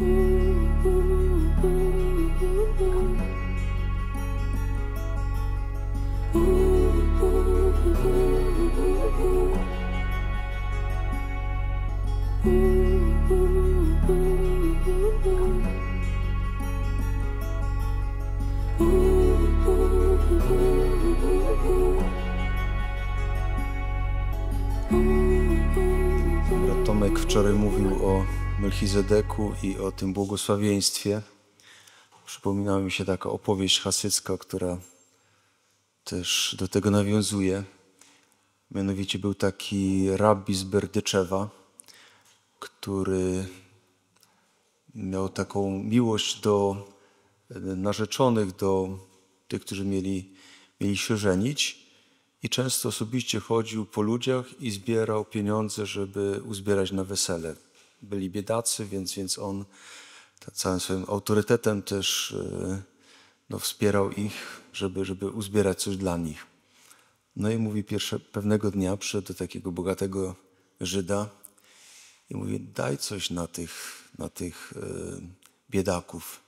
Mm. Melchizedeku i o tym błogosławieństwie. Przypominała mi się taka opowieść hasycka, która też do tego nawiązuje. Mianowicie był taki rabbi z Berdyczewa, który miał taką miłość do narzeczonych, do tych, którzy mieli, mieli się żenić. I często osobiście chodził po ludziach i zbierał pieniądze, żeby uzbierać na wesele byli biedacy, więc, więc on całym swoim autorytetem też e, no, wspierał ich, żeby, żeby uzbierać coś dla nich. No i mówi, pierwsze, pewnego dnia przyszedł do takiego bogatego Żyda i mówi, daj coś na tych, na tych e, biedaków.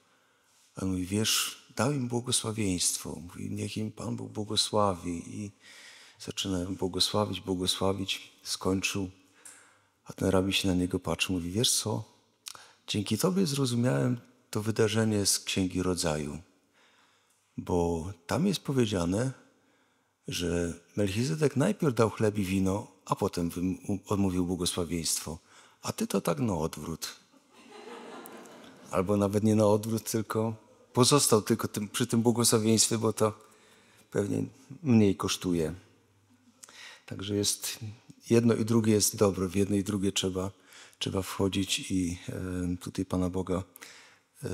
A on mówi, wiesz, dał im błogosławieństwo. Mówi, niech im Pan Bóg błogosławi. I zaczynają błogosławić, błogosławić. Skończył a ten rabi się na niego patrzy, mówi, wiesz co, dzięki tobie zrozumiałem to wydarzenie z Księgi Rodzaju, bo tam jest powiedziane, że Melchizedek najpierw dał chleb i wino, a potem odmówił błogosławieństwo. A ty to tak na odwrót. Albo nawet nie na odwrót, tylko pozostał tylko tym, przy tym błogosławieństwie, bo to pewnie mniej kosztuje. Także jest jedno i drugie jest dobre, w jedno i drugie trzeba, trzeba wchodzić i e, tutaj Pana Boga e,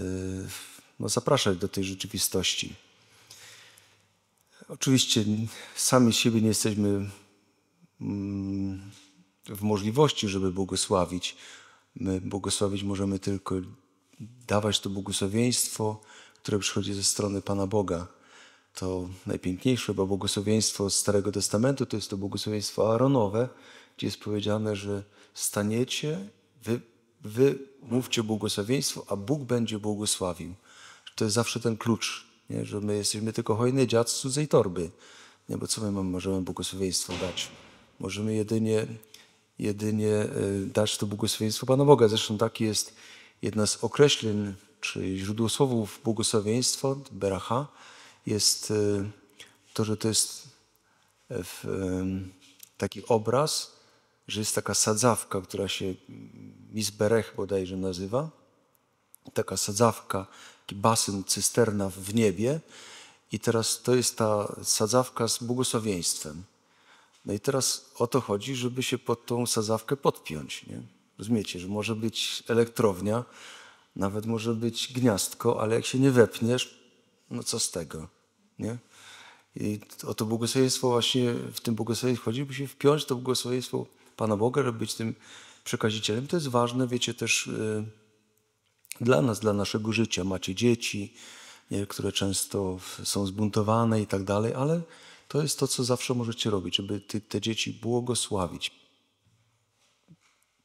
no, zapraszać do tej rzeczywistości. Oczywiście sami siebie nie jesteśmy mm, w możliwości, żeby błogosławić. My błogosławić możemy tylko dawać to błogosławieństwo, które przychodzi ze strony Pana Boga to najpiękniejsze bo błogosławieństwo z Starego Testamentu to jest to błogosławieństwo Aaronowe, gdzie jest powiedziane, że staniecie, wy, wy mówcie błogosławieństwo, a Bóg będzie błogosławił. To jest zawsze ten klucz, nie? że my jesteśmy tylko hojny dziad z cudzej torby. Nie? Bo co my możemy błogosławieństwo dać? Możemy jedynie, jedynie y, dać to błogosławieństwo Pana Boga. Zresztą taki jest jedna z określeń, czy źródło słowów błogosławieństwo, beracha, jest y, to, że to jest e, y, taki obraz, że jest taka sadzawka, która się mm, Misberech bodajże nazywa. Taka sadzawka, taki basen, cysterna w niebie. I teraz to jest ta sadzawka z błogosławieństwem. No i teraz o to chodzi, żeby się pod tą sadzawkę podpiąć. Nie? Rozumiecie, że może być elektrownia, nawet może być gniazdko, ale jak się nie wepniesz, no co z tego, nie? I o to błogosławieństwo właśnie, w tym błogosławieństwie chodziłby się wpiąć to błogosławieństwo Pana Boga, żeby być tym przekazicielem. To jest ważne, wiecie, też y, dla nas, dla naszego życia. Macie dzieci, nie, które często są zbuntowane i tak dalej, ale to jest to, co zawsze możecie robić, żeby te, te dzieci błogosławić.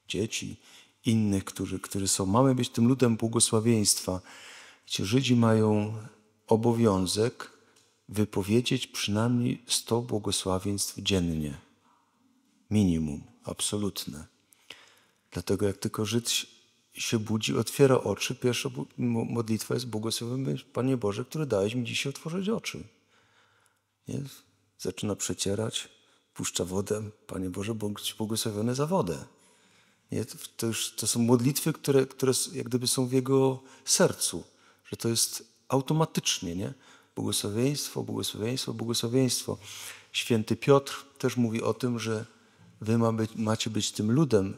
Dzieci innych, którzy, którzy są. Mamy być tym ludem błogosławieństwa. Wiecie, Żydzi mają obowiązek wypowiedzieć przynajmniej 100 błogosławieństw dziennie. Minimum, absolutne. Dlatego jak tylko Żyd się budzi, otwiera oczy, pierwsza modlitwa jest błogosławiony Panie Boże, który dałeś mi dzisiaj otworzyć oczy. Nie? Zaczyna przecierać, puszcza wodę. Panie Boże, bądź błogosławiony za wodę. Nie? To, już, to są modlitwy, które, które jak gdyby są w jego sercu, że to jest automatycznie, nie? Błogosławieństwo, błogosławieństwo, błogosławieństwo. Święty Piotr też mówi o tym, że wy ma być, macie być tym ludem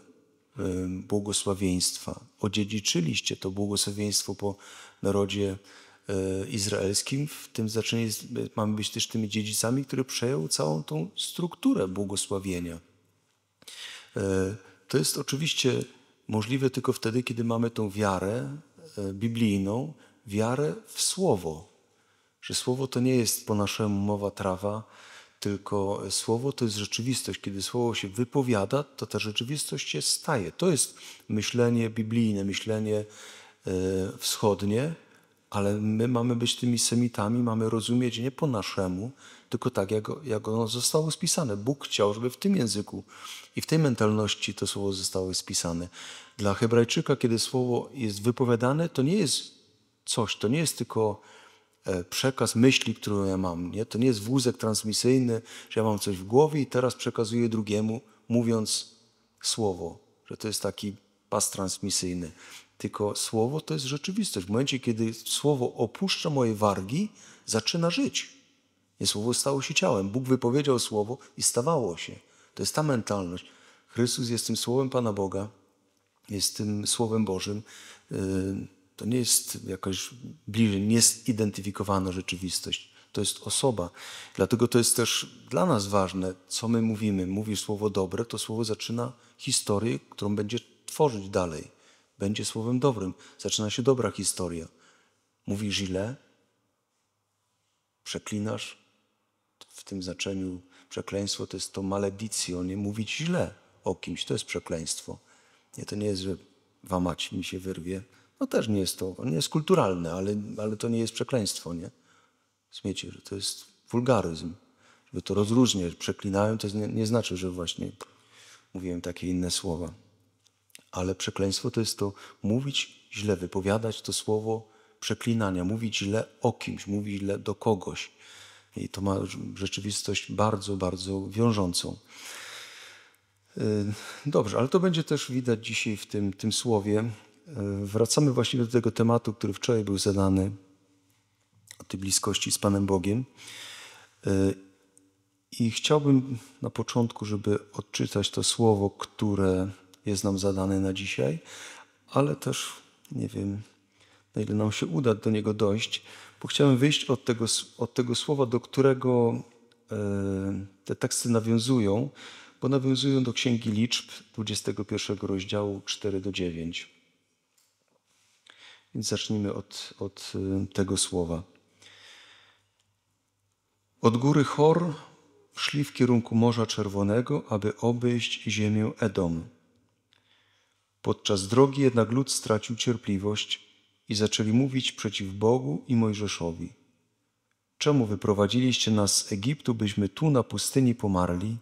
błogosławieństwa. Odziedziczyliście to błogosławieństwo po narodzie e, izraelskim. W tym znaczeniu mamy być też tymi dziedzicami, który przejął całą tą strukturę błogosławienia. E, to jest oczywiście możliwe tylko wtedy, kiedy mamy tą wiarę e, biblijną, wiarę w Słowo. Że Słowo to nie jest po naszemu mowa trawa, tylko Słowo to jest rzeczywistość. Kiedy Słowo się wypowiada, to ta rzeczywistość się staje. To jest myślenie biblijne, myślenie e, wschodnie, ale my mamy być tymi semitami, mamy rozumieć nie po naszemu, tylko tak, jak, jak ono zostało spisane. Bóg chciał, żeby w tym języku i w tej mentalności to słowo zostało spisane. Dla Hebrajczyka, kiedy słowo jest wypowiadane, to nie jest coś. To nie jest tylko e, przekaz myśli, którą ja mam. Nie? To nie jest wózek transmisyjny, że ja mam coś w głowie i teraz przekazuję drugiemu, mówiąc słowo, że to jest taki pas transmisyjny. Tylko słowo to jest rzeczywistość. W momencie, kiedy słowo opuszcza moje wargi, zaczyna żyć. Nie słowo stało się ciałem. Bóg wypowiedział słowo i stawało się. To jest ta mentalność. Chrystus jest tym słowem Pana Boga, jest tym słowem Bożym. To nie jest jakoś bliżej, niezidentyfikowana rzeczywistość. To jest osoba. Dlatego to jest też dla nas ważne, co my mówimy. Mówisz słowo dobre, to słowo zaczyna historię, którą będzie tworzyć dalej. Będzie słowem dobrym. Zaczyna się dobra historia. Mówisz źle, przeklinasz. W tym znaczeniu przekleństwo to jest to maledicjo, nie mówić źle o kimś. To jest przekleństwo. Nie, to nie jest, że wamać mi się wyrwie no też nie jest to, nie jest kulturalne, ale, ale to nie jest przekleństwo, nie? Zmiecie, że to jest wulgaryzm. Żeby to rozróżniać, przeklinają, to nie, nie znaczy, że właśnie mówiłem takie inne słowa. Ale przekleństwo to jest to mówić źle, wypowiadać to słowo przeklinania, mówić źle o kimś, mówić źle do kogoś. I to ma rzeczywistość bardzo, bardzo wiążącą. Y, dobrze, ale to będzie też widać dzisiaj w tym, tym słowie. Wracamy właściwie do tego tematu, który wczoraj był zadany, o tej bliskości z Panem Bogiem. I chciałbym na początku, żeby odczytać to słowo, które jest nam zadane na dzisiaj, ale też nie wiem, na ile nam się uda do niego dojść, bo chciałbym wyjść od tego, od tego słowa, do którego e, te teksty nawiązują, bo nawiązują do Księgi Liczb 21 rozdziału 4 do 9. Więc zacznijmy od, od y, tego słowa. Od góry Chor szli w kierunku Morza Czerwonego, aby obejść ziemię Edom. Podczas drogi jednak lud stracił cierpliwość i zaczęli mówić przeciw Bogu i Mojżeszowi. Czemu wyprowadziliście nas z Egiptu, byśmy tu na pustyni pomarli?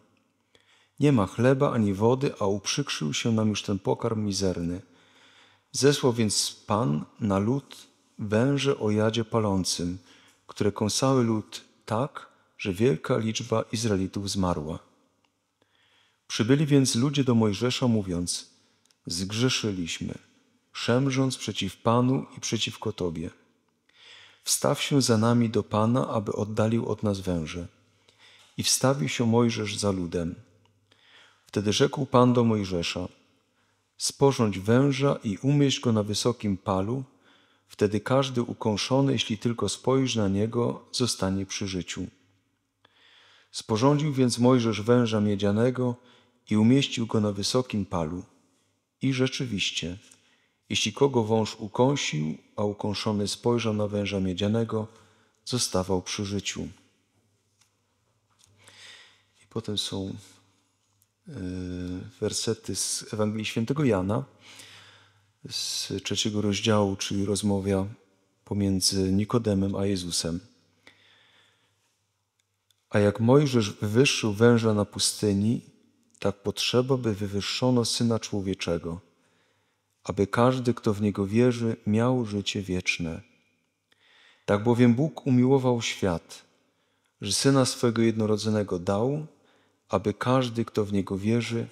Nie ma chleba ani wody, a uprzykrzył się nam już ten pokarm mizerny – Zesłał więc Pan na lud węże o jadzie palącym, które kąsały lud tak, że wielka liczba Izraelitów zmarła. Przybyli więc ludzie do Mojżesza, mówiąc: Zgrzeszyliśmy, szemrząc przeciw Panu i przeciwko Tobie. Wstaw się za nami do Pana, aby oddalił od nas węże. I wstawił się Mojżesz za ludem. Wtedy rzekł Pan do Mojżesza – sporządź węża i umieść go na wysokim palu, wtedy każdy ukąszony, jeśli tylko spojrzy na niego, zostanie przy życiu. Sporządził więc Mojżesz węża miedzianego i umieścił go na wysokim palu. I rzeczywiście, jeśli kogo wąż ukąsił, a ukąszony spojrzał na węża miedzianego, zostawał przy życiu. I potem są E, wersety z Ewangelii Świętego Jana, z trzeciego rozdziału, czyli rozmowa pomiędzy Nikodemem a Jezusem. A jak Mojżesz wywyższył węża na pustyni, tak potrzeba, by wywyższono Syna Człowieczego, aby każdy, kto w Niego wierzy, miał życie wieczne. Tak bowiem Bóg umiłował świat, że Syna swego jednorodzonego dał, aby każdy, kto w Niego wierzy,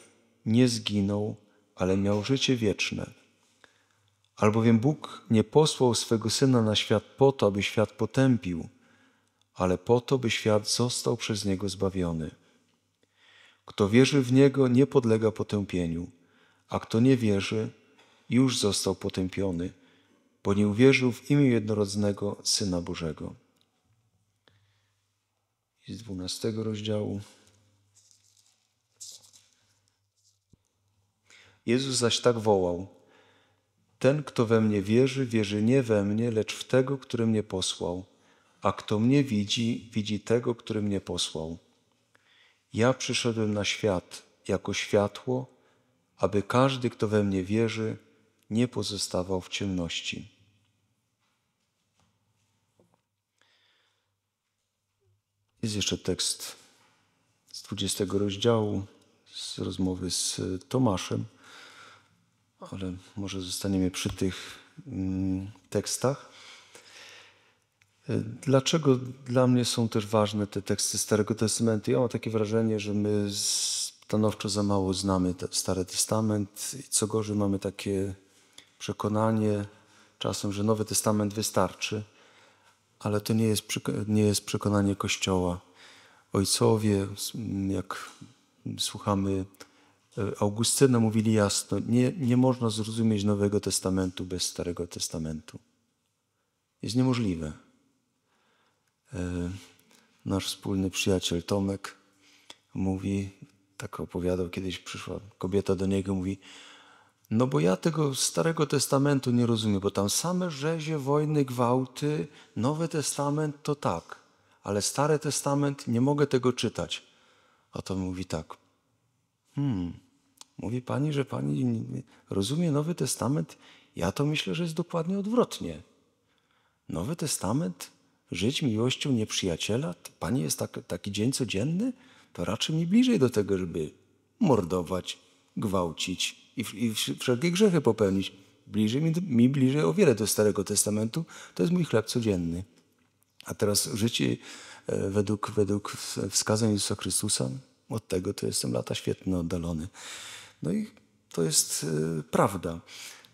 nie zginął, ale miał życie wieczne. Albowiem Bóg nie posłał swego Syna na świat po to, aby świat potępił, ale po to, by świat został przez Niego zbawiony. Kto wierzy w Niego, nie podlega potępieniu, a kto nie wierzy, już został potępiony, bo nie uwierzył w imię jednorodznego Syna Bożego. Z dwunastego rozdziału. Jezus zaś tak wołał: Ten, kto we mnie wierzy, wierzy nie we mnie, lecz w tego, który mnie posłał. A kto mnie widzi, widzi tego, który mnie posłał. Ja przyszedłem na świat jako światło, aby każdy, kto we mnie wierzy, nie pozostawał w ciemności. Jest jeszcze tekst z 20 rozdziału z rozmowy z Tomaszem ale może zostaniemy przy tych mm, tekstach. Dlaczego dla mnie są też ważne te teksty Starego Testamentu? Ja mam takie wrażenie, że my stanowczo za mało znamy Stary Testament i co gorzej mamy takie przekonanie czasem, że Nowy Testament wystarczy, ale to nie jest, nie jest przekonanie Kościoła. Ojcowie, jak słuchamy E, Augustyna mówili jasno, nie, nie można zrozumieć Nowego Testamentu bez Starego Testamentu. Jest niemożliwe. E, nasz wspólny przyjaciel Tomek mówi, tak opowiadał kiedyś, przyszła kobieta do niego, mówi, no bo ja tego Starego Testamentu nie rozumiem, bo tam same rzezie, wojny, gwałty, Nowy Testament to tak, ale Stary Testament nie mogę tego czytać. A to mówi tak, hmm, Mówi pani, że pani rozumie Nowy Testament. Ja to myślę, że jest dokładnie odwrotnie. Nowy Testament, żyć miłością nieprzyjaciela, pani jest tak, taki dzień codzienny, to raczej mi bliżej do tego, żeby mordować, gwałcić i, i wszelkie grzechy popełnić. Bliżej mi, mi bliżej o wiele do Starego Testamentu, to jest mój chleb codzienny. A teraz życie e, według, według wskazań Jezusa Chrystusa, od tego to jestem lata świetnie oddalony. No i to jest e, prawda.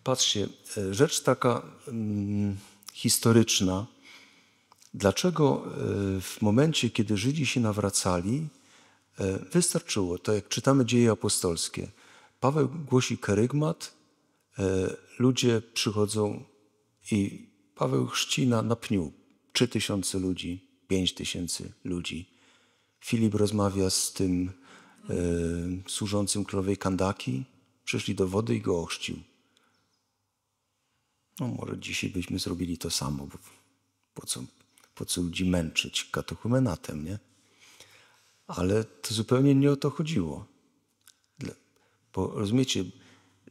Patrzcie, e, rzecz taka mm, historyczna. Dlaczego e, w momencie, kiedy Żydzi się nawracali, wystarczyło, to jak czytamy dzieje apostolskie, Paweł głosi kerygmat, ludzie przychodzą i Paweł chrzcina na pniu. Trzy tysiące ludzi, pięć tysięcy ludzi. Filip rozmawia z tym Y, służącym królowej Kandaki, przyszli do wody i go ochrzcił. No może dzisiaj byśmy zrobili to samo, bo po co, po co ludzi męczyć katechumenatem, nie? Ale to zupełnie nie o to chodziło. Bo rozumiecie,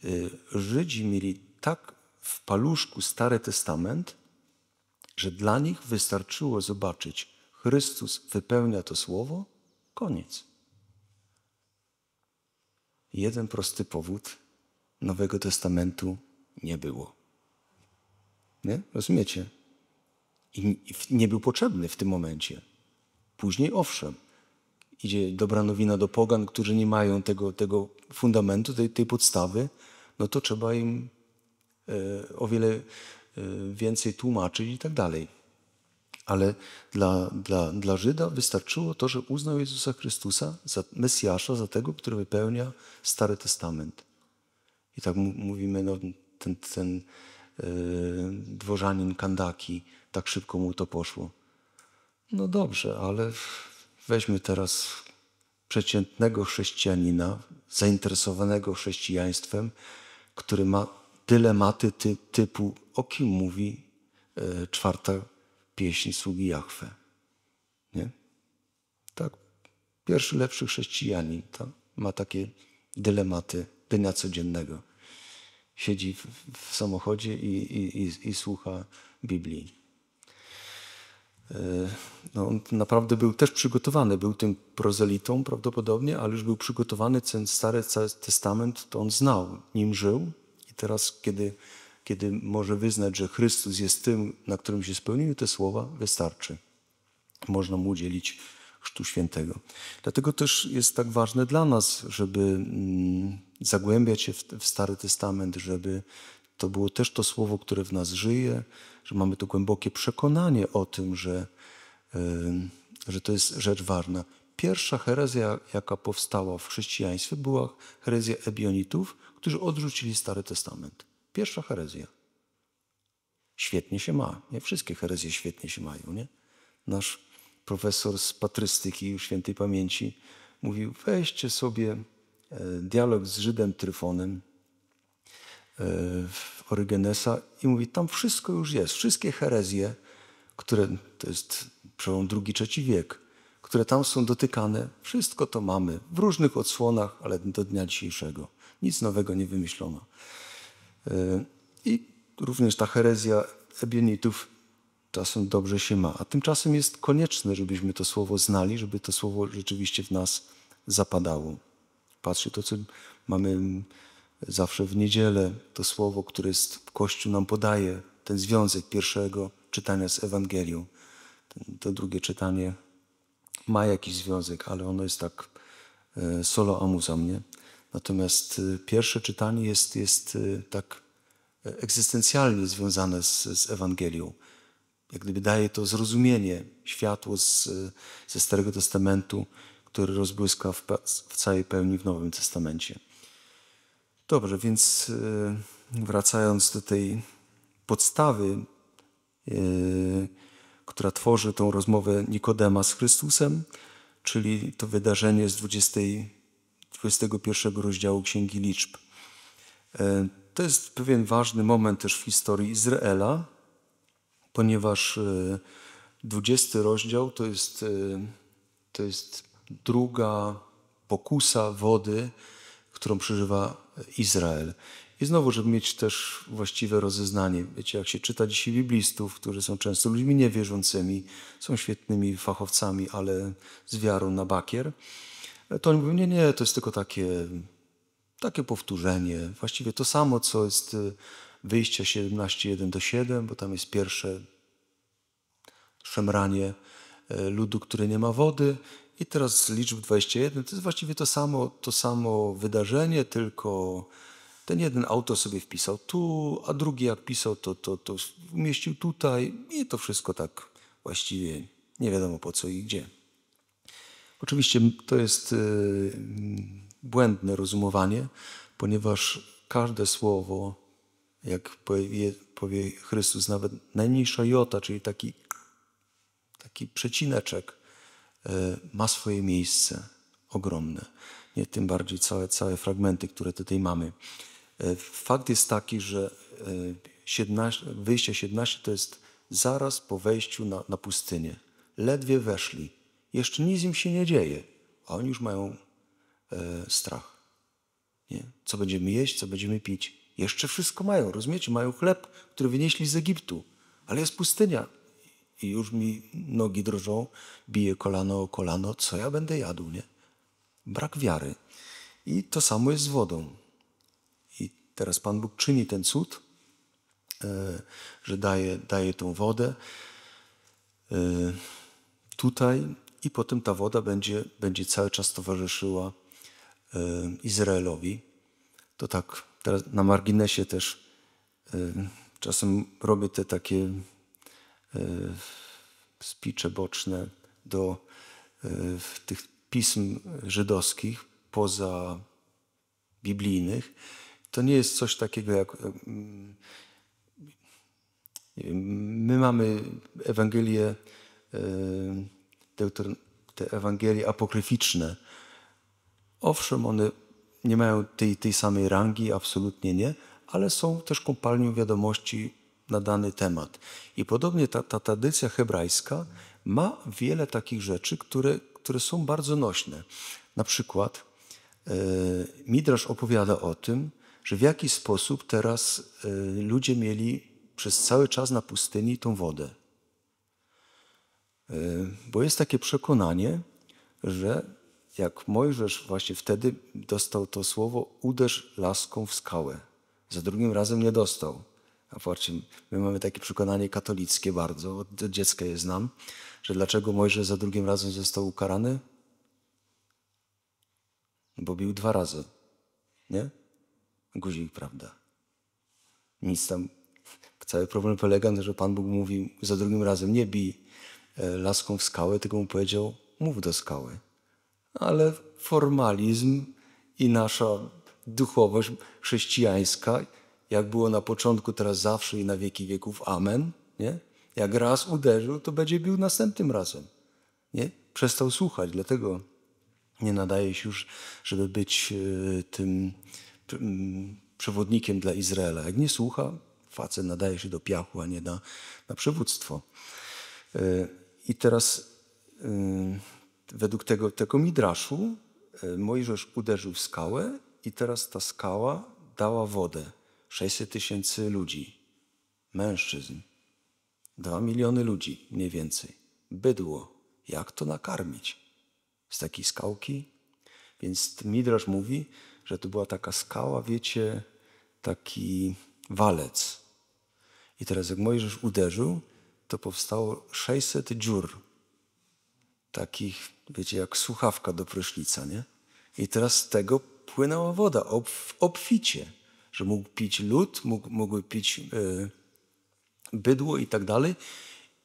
y, Żydzi mieli tak w paluszku Stary Testament, że dla nich wystarczyło zobaczyć, Chrystus wypełnia to słowo, koniec jeden prosty powód Nowego Testamentu nie było. Nie? Rozumiecie? I nie był potrzebny w tym momencie. Później owszem, idzie dobra nowina do pogan, którzy nie mają tego, tego fundamentu, tej, tej podstawy, no to trzeba im e, o wiele e, więcej tłumaczyć i tak dalej. Ale dla, dla, dla Żyda wystarczyło to, że uznał Jezusa Chrystusa za Mesjasza, za tego, który wypełnia Stary Testament. I tak mówimy, no, ten, ten yy, dworzanin Kandaki, tak szybko mu to poszło. No dobrze, ale weźmy teraz przeciętnego chrześcijanina, zainteresowanego chrześcijaństwem, który ma dylematy ty, typu, o kim mówi e, czwarta pieśń sługi Jachwę. Nie? Tak, pierwszy lepszy chrześcijanin ma takie dylematy dnia codziennego. Siedzi w, w samochodzie i, i, i, i, słucha Biblii. E, no, on naprawdę był też przygotowany, był tym prozelitą prawdopodobnie, ale już był przygotowany, ten Stary Testament to on znał, nim żył i teraz, kiedy kiedy może wyznać, że Chrystus jest tym, na którym się spełniły te słowa, wystarczy. Można mu udzielić Chrztu Świętego. Dlatego też jest tak ważne dla nas, żeby mm, zagłębiać się w Stary Testament, żeby to było też to słowo, które w nas żyje, że mamy to głębokie przekonanie o tym, że, że to jest rzecz ważna. Pierwsza herezja, jaka powstała w chrześcijaństwie, była herezja Ebionitów, którzy odrzucili Stary Testament. Pierwsza herezja. Świetnie się ma. Nie wszystkie herezje świetnie się mają, nie? Nasz profesor z patrystyki, świętej pamięci, mówił, weźcie sobie e, dialog z Żydem Tryfonem e, w Orygenesa i mówi, tam wszystko już jest. Wszystkie herezje, które, to jest przełom drugi, trzeci wiek, które tam są dotykane, wszystko to mamy w różnych odsłonach, ale do dnia dzisiejszego. Nic nowego nie wymyślono. Y, I również ta herezja Ebionitów czasem dobrze się ma. A tymczasem jest konieczne, żebyśmy to słowo znali, żeby to słowo rzeczywiście w nas zapadało. Patrzcie, to co mamy zawsze w niedzielę, to słowo, które jest, Kościół nam podaje, ten związek pierwszego czytania z Ewangelią. To drugie czytanie ma jakiś związek, ale ono jest tak e, solo amusa mnie. Natomiast y, pierwsze czytanie jest, jest y, tak e, egzystencjalnie związane z, z Ewangelią. Jak gdyby daje to zrozumienie, światło z, y, ze Starego Testamentu, który rozbłyska w, w całej pełni w Nowym Testamencie. Dobrze, więc wracając do tej podstawy, która tworzy tą rozmowę Nikodema z Chrystusem, czyli to wydarzenie z 20 21 rozdziału Księgi Liczb. E, to jest pewien ważny moment też w historii Izraela, ponieważ 20 e, rozdział to jest, e, to jest druga pokusa wody, którą przeżywa Izrael. I znowu, żeby mieć też właściwe rozeznanie. Wiecie, jak się czyta dzisiaj biblistów, którzy są często ludźmi niewierzącymi, są świetnymi fachowcami, ale z wiarą na bakier – to oni mówią, nie, nie, to jest tylko takie, takie powtórzenie. Właściwie to samo, co jest y, wyjście 17.1 do 7, bo tam jest pierwsze szemranie y, ludu, który nie ma wody. I teraz liczb 21 to jest właściwie to samo, to samo wydarzenie, tylko ten jeden autor sobie wpisał tu, a drugi jak pisał, to, to, to umieścił tutaj i to wszystko tak właściwie nie wiadomo po co i gdzie. Oczywiście to jest y, błędne rozumowanie, ponieważ każde słowo, jak powie, powie Chrystus, nawet najmniejsza jota, czyli taki, taki przecineczek, y, ma swoje miejsce ogromne. Nie tym bardziej całe, całe fragmenty, które tutaj mamy. Y, fakt jest taki, że 17, wyjście 17 to jest zaraz po wejściu na, na pustynię. Ledwie weszli jeszcze nic im się nie dzieje, a oni już mają e, strach. Nie? Co będziemy jeść, co będziemy pić. Jeszcze wszystko mają, rozumiecie? Mają chleb, który wynieśli z Egiptu, ale jest pustynia. I już mi nogi drżą, bije kolano o kolano, co ja będę jadł, nie? Brak wiary. I to samo jest z wodą. I teraz Pan Bóg czyni ten cud, e, że daje, daje tą wodę. E, tutaj i potem ta woda będzie, będzie cały czas towarzyszyła y, Izraelowi. To tak teraz na marginesie też y, czasem robię te takie y, spicze boczne do tych pism żydowskich poza biblijnych. To nie jest coś takiego jak My mamy Ewangelię te Ewangelie apokryficzne, owszem, one nie mają tej, tej samej rangi, absolutnie nie, ale są też kopalnią wiadomości na dany temat. I podobnie ta, ta tradycja hebrajska ma wiele takich rzeczy, które, które są bardzo nośne. Na przykład e, Midrasz opowiada o tym, że w jaki sposób teraz e, ludzie mieli przez cały czas na pustyni tą wodę. Bo jest takie przekonanie, że jak Mojżesz właśnie wtedy dostał to słowo, uderz laską w skałę. Za drugim razem nie dostał. A właśnie my mamy takie przekonanie katolickie bardzo, od dziecka je znam, że dlaczego Mojżesz za drugim razem został ukarany? Bo bił dwa razy. Nie? Guzik, prawda. Nic tam. Cały problem polega na tym, że Pan Bóg mówi za drugim razem nie bij, E, laską w skałę, tylko mu powiedział, mów do skały. Ale formalizm i nasza duchowość chrześcijańska, jak było na początku, teraz zawsze i na wieki wieków, amen, nie? Jak raz uderzył, to będzie bił następnym razem, nie? Przestał słuchać, dlatego nie nadaje się już, żeby być e, tym przewodnikiem dla Izraela. Jak nie słucha, facet nadaje się do piachu, a nie na, na przywództwo. E, i teraz y, według tego, tego midraszu y, Mojżesz uderzył w skałę i teraz ta skała dała wodę. 600 tysięcy ludzi, mężczyzn, 2 miliony ludzi mniej więcej, bydło. Jak to nakarmić z takiej skałki? Więc Midrasz mówi, że to była taka skała, wiecie, taki walec. I teraz jak Mojżesz uderzył, to powstało 600 dziur. Takich, wiecie, jak słuchawka do prysznica, nie? I teraz z tego płynęła woda ob, obficie, że mógł pić lód, mógł, mógł pić y, bydło i tak dalej.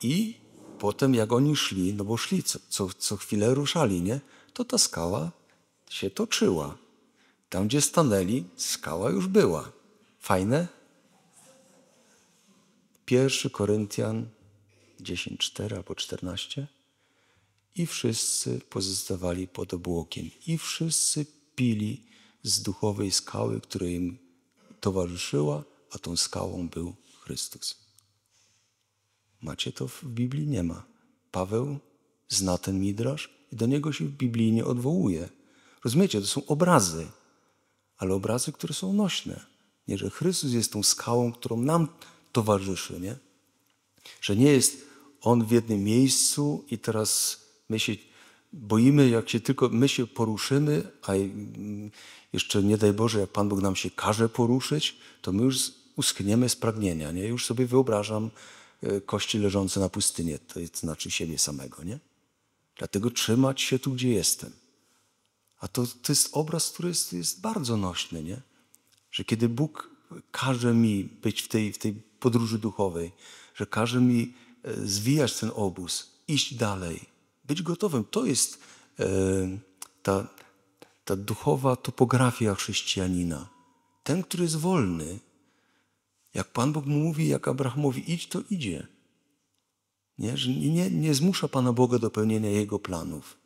I potem jak oni szli, no bo szli, co, co, co chwilę ruszali, nie? To ta skała się toczyła. Tam, gdzie stanęli, skała już była. Fajne? Pierwszy Koryntian 10, 4 albo 14. I wszyscy pozostawali pod obłokiem. I wszyscy pili z duchowej skały, która im towarzyszyła, a tą skałą był Chrystus. Macie to w Biblii? Nie ma. Paweł zna ten midrasz i do niego się w Biblii nie odwołuje. Rozumiecie, to są obrazy, ale obrazy, które są nośne. Nie, że Chrystus jest tą skałą, którą nam towarzyszy, nie? Że nie jest on w jednym miejscu i teraz my się boimy, jak się tylko my się poruszymy, a mm, jeszcze nie daj Boże, jak Pan Bóg nam się każe poruszyć, to my już uskniemy z pragnienia. Nie? Już sobie wyobrażam e, kości leżące na pustynię, to znaczy siebie samego. Nie? Dlatego trzymać się tu, gdzie jestem. A to, to jest obraz, który jest, jest bardzo nośny, nie? że kiedy Bóg każe mi być w tej, w tej podróży duchowej, że każe mi e, zwijać ten obóz, iść dalej, być gotowym. To jest e, ta, ta duchowa topografia chrześcijanina. Ten, który jest wolny, jak Pan Bóg mówi, jak Abrahamowi idź, to idzie. Nie, że nie, nie zmusza Pana Boga do pełnienia jego planów.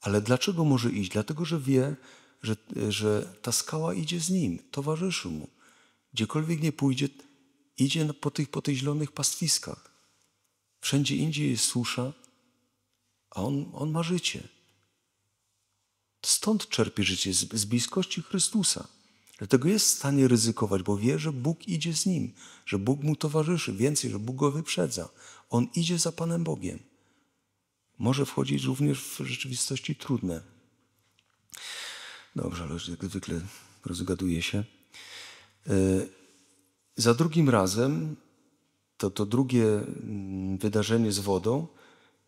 Ale dlaczego może iść? Dlatego, że wie, że, e, że ta skała idzie z nim, towarzyszy mu. Gdziekolwiek nie pójdzie, idzie po tych, po tych zielonych pastwiskach. Wszędzie indziej jest susza, a on, on ma życie. Stąd czerpie życie, z, z bliskości Chrystusa. Dlatego jest w stanie ryzykować, bo wie, że Bóg idzie z nim, że Bóg mu towarzyszy, więcej, że Bóg go wyprzedza. On idzie za Panem Bogiem. Może wchodzić również w rzeczywistości trudne. Dobrze, ale jak zwykle rozgaduję się. Yy, za drugim razem, to, to drugie mm, wydarzenie z wodą,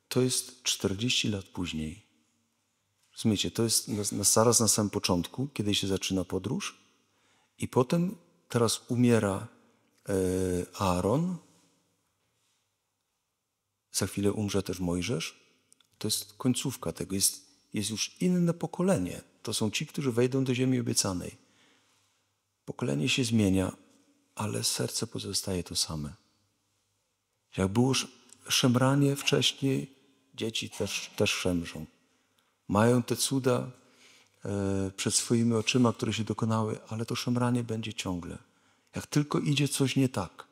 to jest 40 lat później. Rozumiecie, to jest na, na, zaraz na samym początku, kiedy się zaczyna podróż, i potem teraz umiera e, Aaron. Za chwilę umrze też Mojżesz. To jest końcówka tego. Jest, jest już inne pokolenie. To są ci, którzy wejdą do ziemi obiecanej. Pokolenie się zmienia, ale serce pozostaje to same. Jak było szemranie wcześniej, dzieci też, też szemrzą. Mają te cuda e, przed swoimi oczyma, które się dokonały, ale to szemranie będzie ciągle. Jak tylko idzie coś nie tak,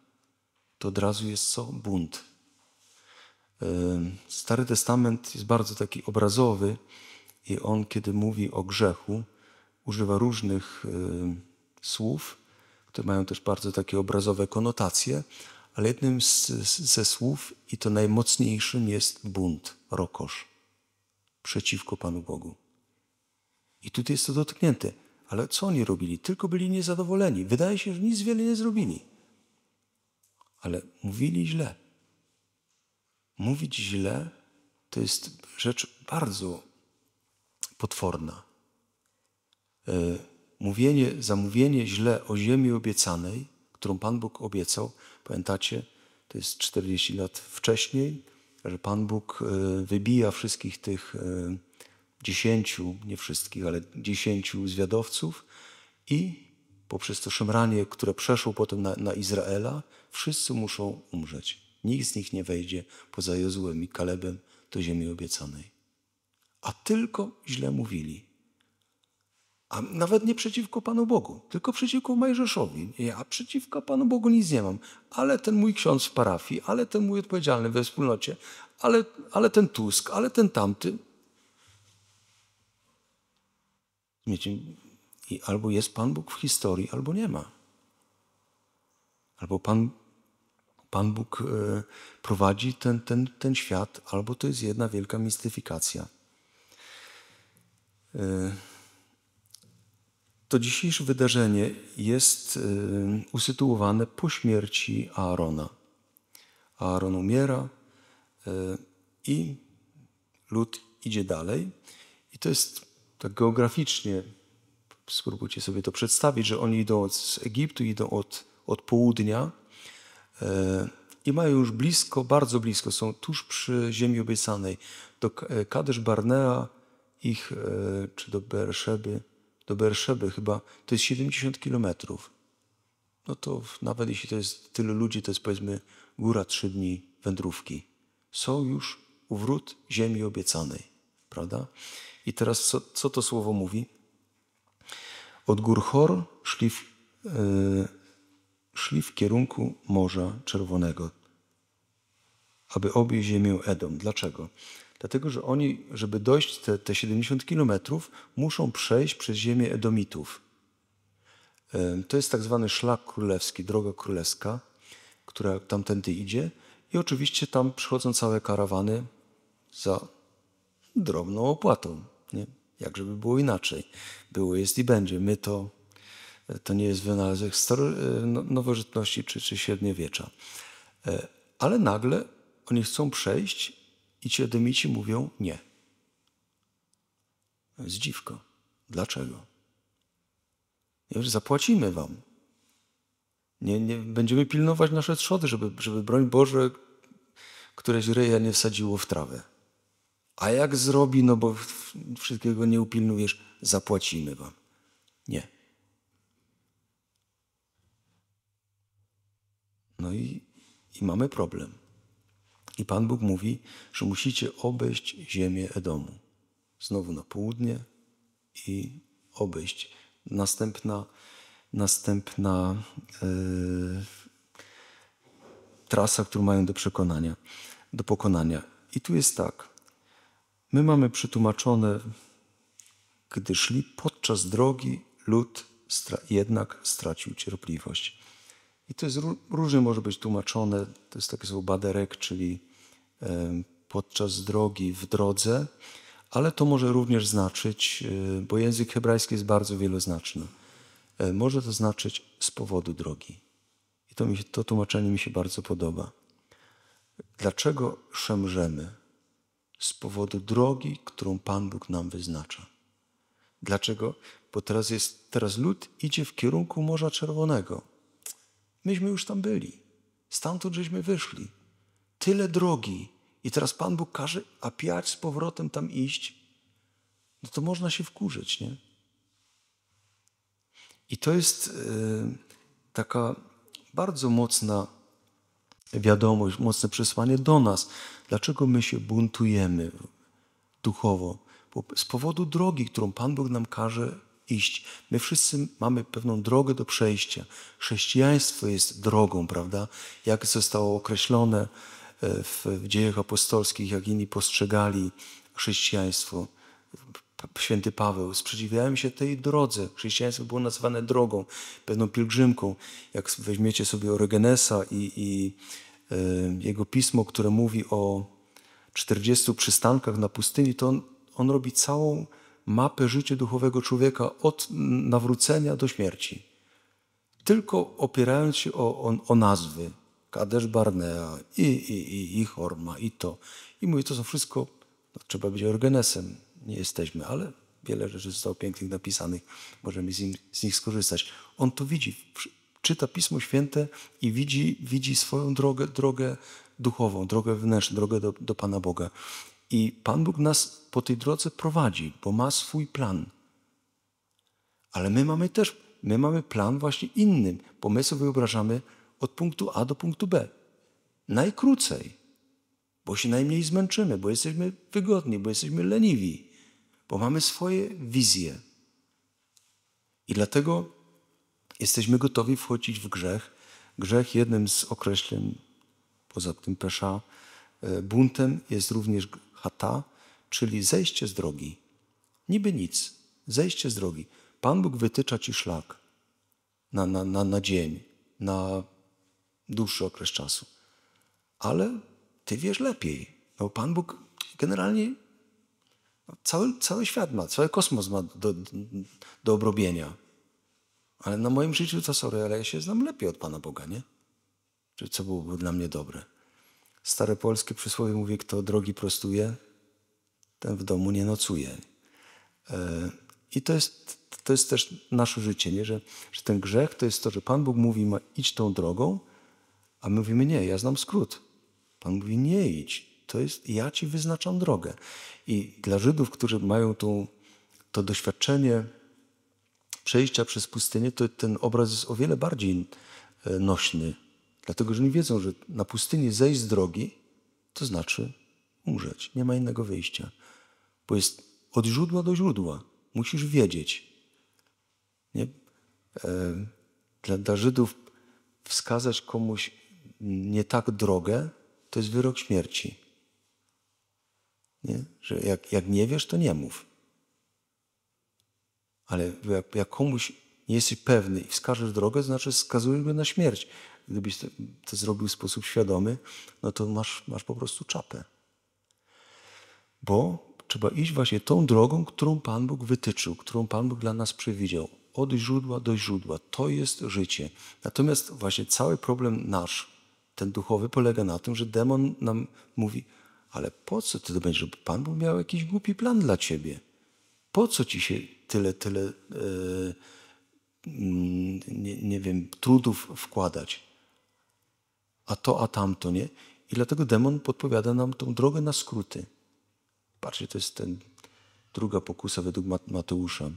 to od razu jest co? Bunt. E, Stary Testament jest bardzo taki obrazowy i on, kiedy mówi o grzechu, używa różnych e, słów, mają też bardzo takie obrazowe konotacje, ale jednym z, z, ze słów i to najmocniejszym jest bunt, rokosz przeciwko Panu Bogu. I tutaj jest to dotknięte. Ale co oni robili? Tylko byli niezadowoleni. Wydaje się, że nic wiele nie zrobili. Ale mówili źle. Mówić źle to jest rzecz bardzo potworna. E, mówienie, zamówienie źle o ziemi obiecanej, którą Pan Bóg obiecał, pamiętacie, to jest 40 lat wcześniej, że Pan Bóg e, wybija wszystkich tych e, dziesięciu, nie wszystkich, ale dziesięciu zwiadowców i poprzez to szemranie, które przeszło potem na, na Izraela, wszyscy muszą umrzeć. Nikt z nich nie wejdzie poza Jozułem i Kalebem do ziemi obiecanej. A tylko źle mówili. A nawet nie przeciwko Panu Bogu, tylko przeciwko Mojżeszowi. Ja przeciwko Panu Bogu nic nie mam, ale ten mój ksiądz w parafii, ale ten mój odpowiedzialny we wspólnocie, ale, ale ten Tusk, ale ten tamty. Wiecie, i albo jest Pan Bóg w historii, albo nie ma. Albo Pan, Pan Bóg e, prowadzi ten, ten, ten świat, albo to jest jedna wielka mistyfikacja. Yy to dzisiejsze wydarzenie jest y, usytuowane po śmierci Aarona. Aaron umiera y, i lud idzie dalej. I to jest tak geograficznie, spróbujcie sobie to przedstawić, że oni idą z Egiptu, idą od, od południa y, i mają już blisko, bardzo blisko, są tuż przy ziemi obiecanej. Do Kadesz Barnea ich, czy do Beersheby, do Berszeby chyba to jest 70 kilometrów. No to nawet jeśli to jest tyle ludzi, to jest powiedzmy góra trzy dni wędrówki. Są już u wrót ziemi obiecanej, prawda? I teraz co, co to słowo mówi? Od gór Chor szli w, e, yy, szli w kierunku Morza Czerwonego, aby objąć ziemię Edom. Dlaczego? Dlatego, że oni, żeby dojść te, te 70 kilometrów, muszą przejść przez ziemię Edomitów. E, to jest tak zwany szlak królewski, droga królewska, która tamtędy idzie. I oczywiście tam przychodzą całe karawany za drobną opłatą. Nie? Jak żeby było inaczej. Było, jest i będzie. My to, e, to nie jest wynalazek e, no, nowożytności czy, czy średniowiecza. Ale nagle oni chcą przejść i ci Edomici mówią nie. Zdziwko. jest dziwko. Dlaczego? Już zapłacimy wam. Nie, nie, będziemy pilnować nasze trzody, żeby, żeby broń Boże któreś ryja nie wsadziło w trawę. A jak zrobi, no bo wszystkiego nie upilnujesz, zapłacimy wam. Nie. No i, i mamy problem. I Pan Bóg mówi, że musicie obejść ziemię Edomu. Znowu na południe i obejść. Następna, następna yy, trasa, którą mają do przekonania, do pokonania. I tu jest tak. My mamy przetłumaczone, gdy szli podczas drogi, lud stra jednak stracił cierpliwość. I to jest różnie może być tłumaczone. To jest takie słowo baderek, czyli podczas drogi, w drodze, ale to może również znaczyć, e, bo język hebrajski jest bardzo wieloznaczny, e, może to znaczyć z powodu drogi. I to, mi, to tłumaczenie mi się bardzo podoba. Dlaczego szemrzemy? Z powodu drogi, którą Pan Bóg nam wyznacza. Dlaczego? Bo teraz, jest, teraz lud idzie w kierunku Morza Czerwonego. Myśmy już tam byli. Stamtąd żeśmy wyszli tyle drogi i teraz Pan Bóg każe, a z powrotem tam iść, no to można się wkurzyć, nie? I to jest e, taka bardzo mocna wiadomość, mocne przesłanie do nas. Dlaczego my się buntujemy duchowo? Bo z powodu drogi, którą Pan Bóg nam każe iść. My wszyscy mamy pewną drogę do przejścia. Chrześcijaństwo jest drogą, prawda? Jak zostało określone w, dziejach apostolskich, jak inni postrzegali chrześcijaństwo. Święty Paweł, sprzeciwiałem się tej drodze. Chrześcijaństwo było nazywane drogą, pewną pielgrzymką. Jak weźmiecie sobie Orygenesa i, i y, jego pismo, które mówi o 40 przystankach na pustyni, to on, on robi całą mapę życia duchowego człowieka od nawrócenia do śmierci. Tylko opierając się o, o, o nazwy. Kadesz Barnea i, i, i, i Horma i to. I mówię to są wszystko, no, trzeba być organesem, nie jesteśmy, ale wiele rzeczy zostało pięknych napisanych, możemy z, z nich skorzystać. On to widzi, czyta Pismo Święte i widzi, widzi swoją drogę, drogę duchową, drogę wnętrzną, drogę do, do Pana Boga. I Pan Bóg nas po tej drodze prowadzi, bo ma swój plan. Ale my mamy też, my mamy plan właśnie innym, bo my sobie wyobrażamy, od punktu A do punktu B. Najkrócej, bo się najmniej zmęczymy, bo jesteśmy wygodni, bo jesteśmy leniwi, bo mamy swoje wizje. I dlatego jesteśmy gotowi wchodzić w grzech. Grzech jednym z określeń, poza tym pesza, e, buntem jest również hata, czyli zejście z drogi. Niby nic, zejście z drogi. Pan Bóg wytycza ci szlak na, na, na, na dzień, na dłuższy okres czasu. Ale ty wiesz lepiej, bo Pan Bóg generalnie no, cały, cały świat ma, cały kosmos ma do, do obrobienia. Ale na moim życiu to sorry, ale ja się znam lepiej od Pana Boga, nie? Czy co byłoby dla mnie dobre? Stare polskie przysłowie mówi, kto drogi prostuje, ten w domu nie nocuje. E, I to jest, to jest też nasze życie, nie? Że, że ten grzech to jest to, że Pan Bóg mówi, ma idź tą drogą, a my mówimy, nie, ja znam skrót. Pan mówi, nie idź. To jest, ja ci wyznaczam drogę. I dla Żydów, którzy mają tu to doświadczenie przejścia przez pustynię, to ten obraz jest o wiele bardziej e, nośny. Dlatego, że oni wiedzą, że na pustyni zejść z drogi, to znaczy umrzeć. Nie ma innego wyjścia. Bo jest od źródła do źródła. Musisz wiedzieć. Nie? E, dla, dla Żydów wskazać komuś nie tak drogę, to jest wyrok śmierci. Nie? Że jak, jak nie wiesz, to nie mów. Ale jak, jak komuś nie jesteś pewny i wskażesz drogę, to znaczy wskazujesz go na śmierć. Gdybyś to, to zrobił w sposób świadomy, no to masz, masz po prostu czapę. Bo trzeba iść właśnie tą drogą, którą Pan Bóg wytyczył, którą Pan Bóg dla nas przewidział. Od źródła do źródła. To jest życie. Natomiast właśnie cały problem nasz ten duchowy polega na tym, że demon nam mówi, ale po co ty to będziesz żeby Pan Bóg miał jakiś głupi plan dla ciebie. Po co ci się tyle, tyle, yy, nie, nie wiem, trudów wkładać? A to, a tamto, nie? I dlatego demon podpowiada nam tą drogę na skróty. Patrzcie, to jest ten druga pokusa według Mateusza.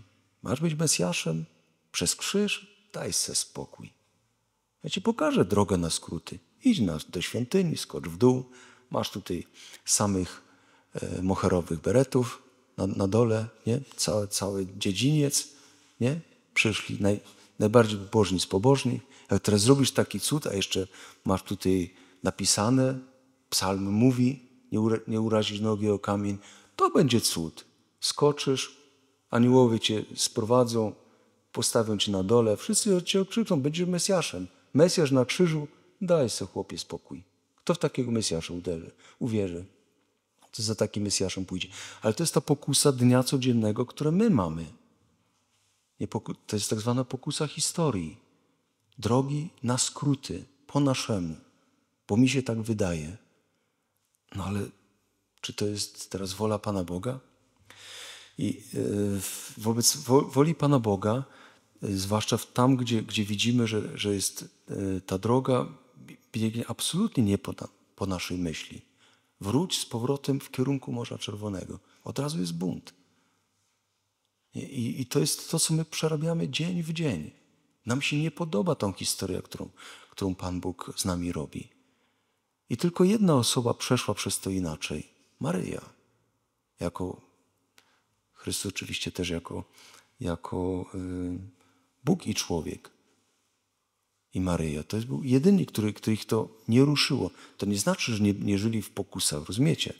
Masz być Mesjaszem? Przez krzyż? Daj se spokój. Ja ci pokażę drogę na skróty idź na, do świątyni, skocz w dół, masz tutaj samych e, moherowych beretów na, na, dole, nie? Cały, cały dziedziniec, nie? Przyszli naj, najbardziej pobożni z pobożni. Jak teraz zrobisz taki cud, a jeszcze masz tutaj napisane, psalm mówi, nie, ura, nie urazisz nogi o kamień, to będzie cud. Skoczysz, aniołowie cię sprowadzą, postawią cię na dole, wszyscy cię okrzyczą, będziesz Mesjaszem. Mesjasz na krzyżu Daj se chłopie spokój. Kto w takiego Mesjasza uderzy, uwierzy? Co za takim Mesjaszem pójdzie? Ale to jest ta pokusa dnia codziennego, które my mamy. To jest tak zwana pokusa historii. Drogi na skróty, po naszemu, bo mi się tak wydaje. No ale czy to jest teraz wola Pana Boga? I e, wobec woli Pana Boga, e, zwłaszcza tam, gdzie, gdzie widzimy, że, że jest e, ta droga biegnie absolutnie nie po, na, po naszej myśli. Wróć z powrotem w kierunku Morza Czerwonego. Od razu jest bunt. I, i, I, to jest to, co my przerabiamy dzień w dzień. Nam się nie podoba tą historia, którą, którą Pan Bóg z nami robi. I tylko jedna osoba przeszła przez to inaczej. Maryja. Jako Chrystus oczywiście też jako, jako y, Bóg i człowiek i Maryję. To był jedyny, który, ich to nie ruszyło. To nie znaczy, że nie, nie żyli w pokusach, rozumiecie?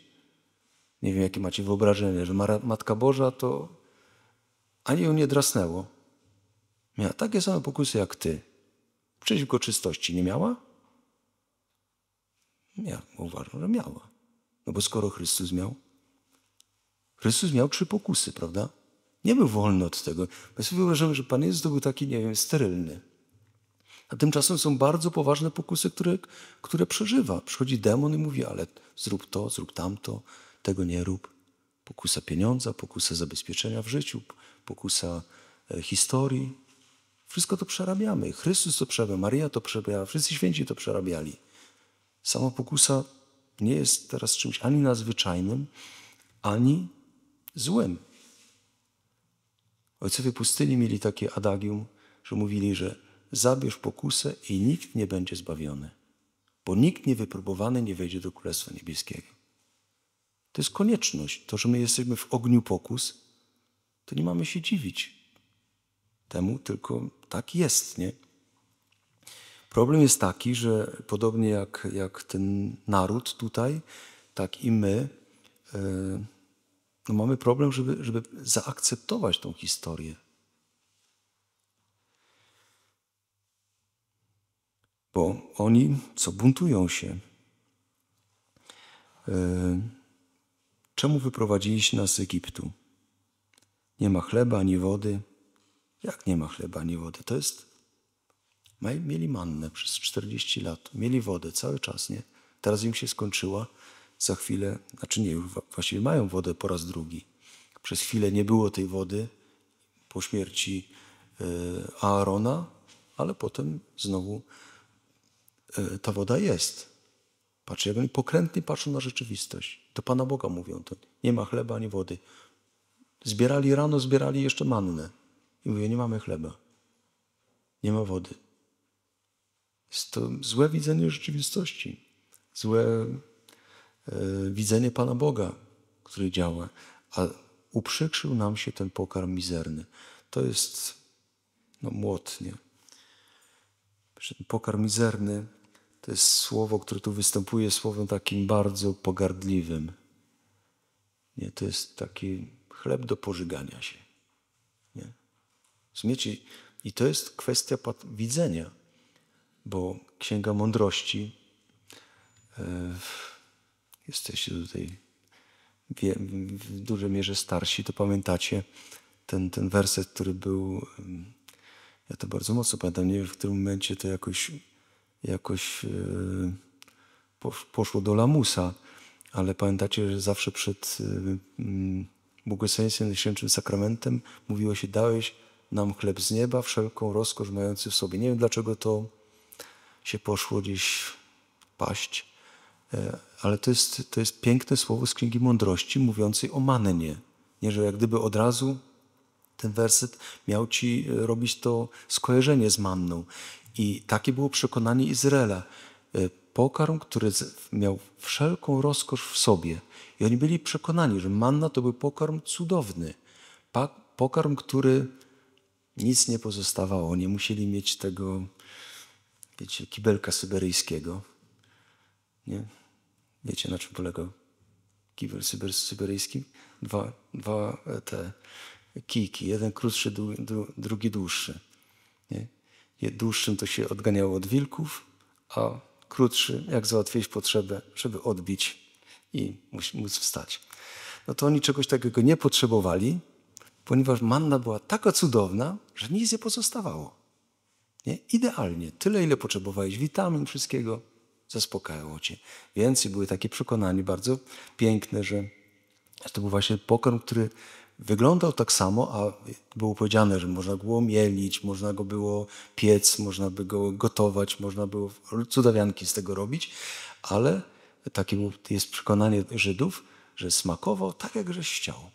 Nie wiem, jakie macie wyobrażenie, że Matka Boża to ani ją nie drasnęło. Miała takie same pokusy jak ty. Przeciwko czystości nie miała? Ja uważam, że miała. No bo skoro Chrystus miał, Chrystus miał trzy pokusy, prawda? Nie był wolny od tego. My sobie uważamy, że Pan Jezus to był taki, nie wiem, sterylny. A tymczasem są bardzo poważne pokusy, które, które przeżywa. Przychodzi demon i mówi, ale zrób to, zrób tamto, tego nie rób. Pokusa pieniądza, pokusa zabezpieczenia w życiu, pokusa e, historii. Wszystko to przerabiamy. Chrystus to przerabia, Maria to przerabia, wszyscy święci to przerabiali. Sama pokusa nie jest teraz czymś ani nadzwyczajnym, ani złym. Ojcowie pustyni mieli takie adagium, że mówili, że zabierz pokusę i nikt nie będzie zbawiony, bo nikt niewypróbowany nie wejdzie do Królestwa Niebieskiego. To jest konieczność. To, że my jesteśmy w ogniu pokus, to nie mamy się dziwić temu, tylko tak jest, nie? Problem jest taki, że podobnie jak, jak ten naród tutaj, tak i my, yy, no mamy problem, żeby, żeby zaakceptować tą historię, bo oni co buntują się. E, czemu wyprowadziliście nas z Egiptu? Nie ma chleba ani wody. Jak nie ma chleba ani wody? To jest. Mieli mannę przez 40 lat, mieli wodę cały czas, nie? Teraz im się skończyła. Za chwilę, znaczy nie, właściwie mają wodę po raz drugi. Przez chwilę nie było tej wody po śmierci e, Aarona, ale potem znowu E, ta woda jest. Patrzcie, jak oni pokrętnie patrzą na rzeczywistość. Do Pana Boga mówią to. Nie ma chleba ani wody. Zbierali rano, zbierali jeszcze mannę. I mówię, nie mamy chleba. Nie ma wody. Jest to złe widzenie rzeczywistości. Złe e, widzenie Pana Boga, który działa. A uprzykrzył nam się ten pokarm mizerny. To jest no, młot, nie? Pokarm mizerny to jest słowo, które tu występuje, słowem takim bardzo pogardliwym. Nie, to jest taki chleb do pożygania się. Nie? Rozumiecie? I to jest kwestia widzenia, bo Księga Mądrości, e, jesteście tutaj w, w dużej mierze starsi, to pamiętacie ten, ten werset, który był, ja to bardzo mocno pamiętam, nie wiem w którym momencie to jakoś jakoś e, poszło do lamusa. Ale pamiętacie, że zawsze przed e, błogosławieństwem najświętszym sakramentem mówiło się, dałeś nam chleb z nieba, wszelką rozkosz mający w sobie. Nie wiem, dlaczego to się poszło gdzieś paść, e, ale to jest, to jest piękne słowo z Księgi Mądrości mówiącej o mannie. Nie, że jak gdyby od razu ten werset miał ci robić to skojarzenie z manną. I takie było przekonanie Izraela. E, pokarm, który miał wszelką rozkosz w sobie. I oni byli przekonani, że manna to był pokarm cudowny. Pokarm, który nic nie pozostawało. Nie musieli mieć tego, wiecie, kibelka syberyjskiego. Nie? Wiecie, na czym polegał kibel syber, syberyjski? Dwa, dwa e, te kijki. Jeden krótszy, drugi dłuższy. Nie? dłuższym to się odganiało od wilków, a krótszy, jak załatwić potrzebę, żeby odbić i móc wstać. No to oni czegoś takiego nie potrzebowali, ponieważ manna była taka cudowna, że nic nie pozostawało. Nie? Idealnie, tyle ile potrzebowałeś witamin, wszystkiego, zaspokajało cię. Więc były takie przekonani bardzo piękne, że to był właśnie pokarm, który Wyglądał tak samo, a było powiedziane, że można było mielić, można go było piec, można by go gotować, można było cudawianki z tego robić, ale takie jest przekonanie Żydów, że smakował tak, jak żeś chciał.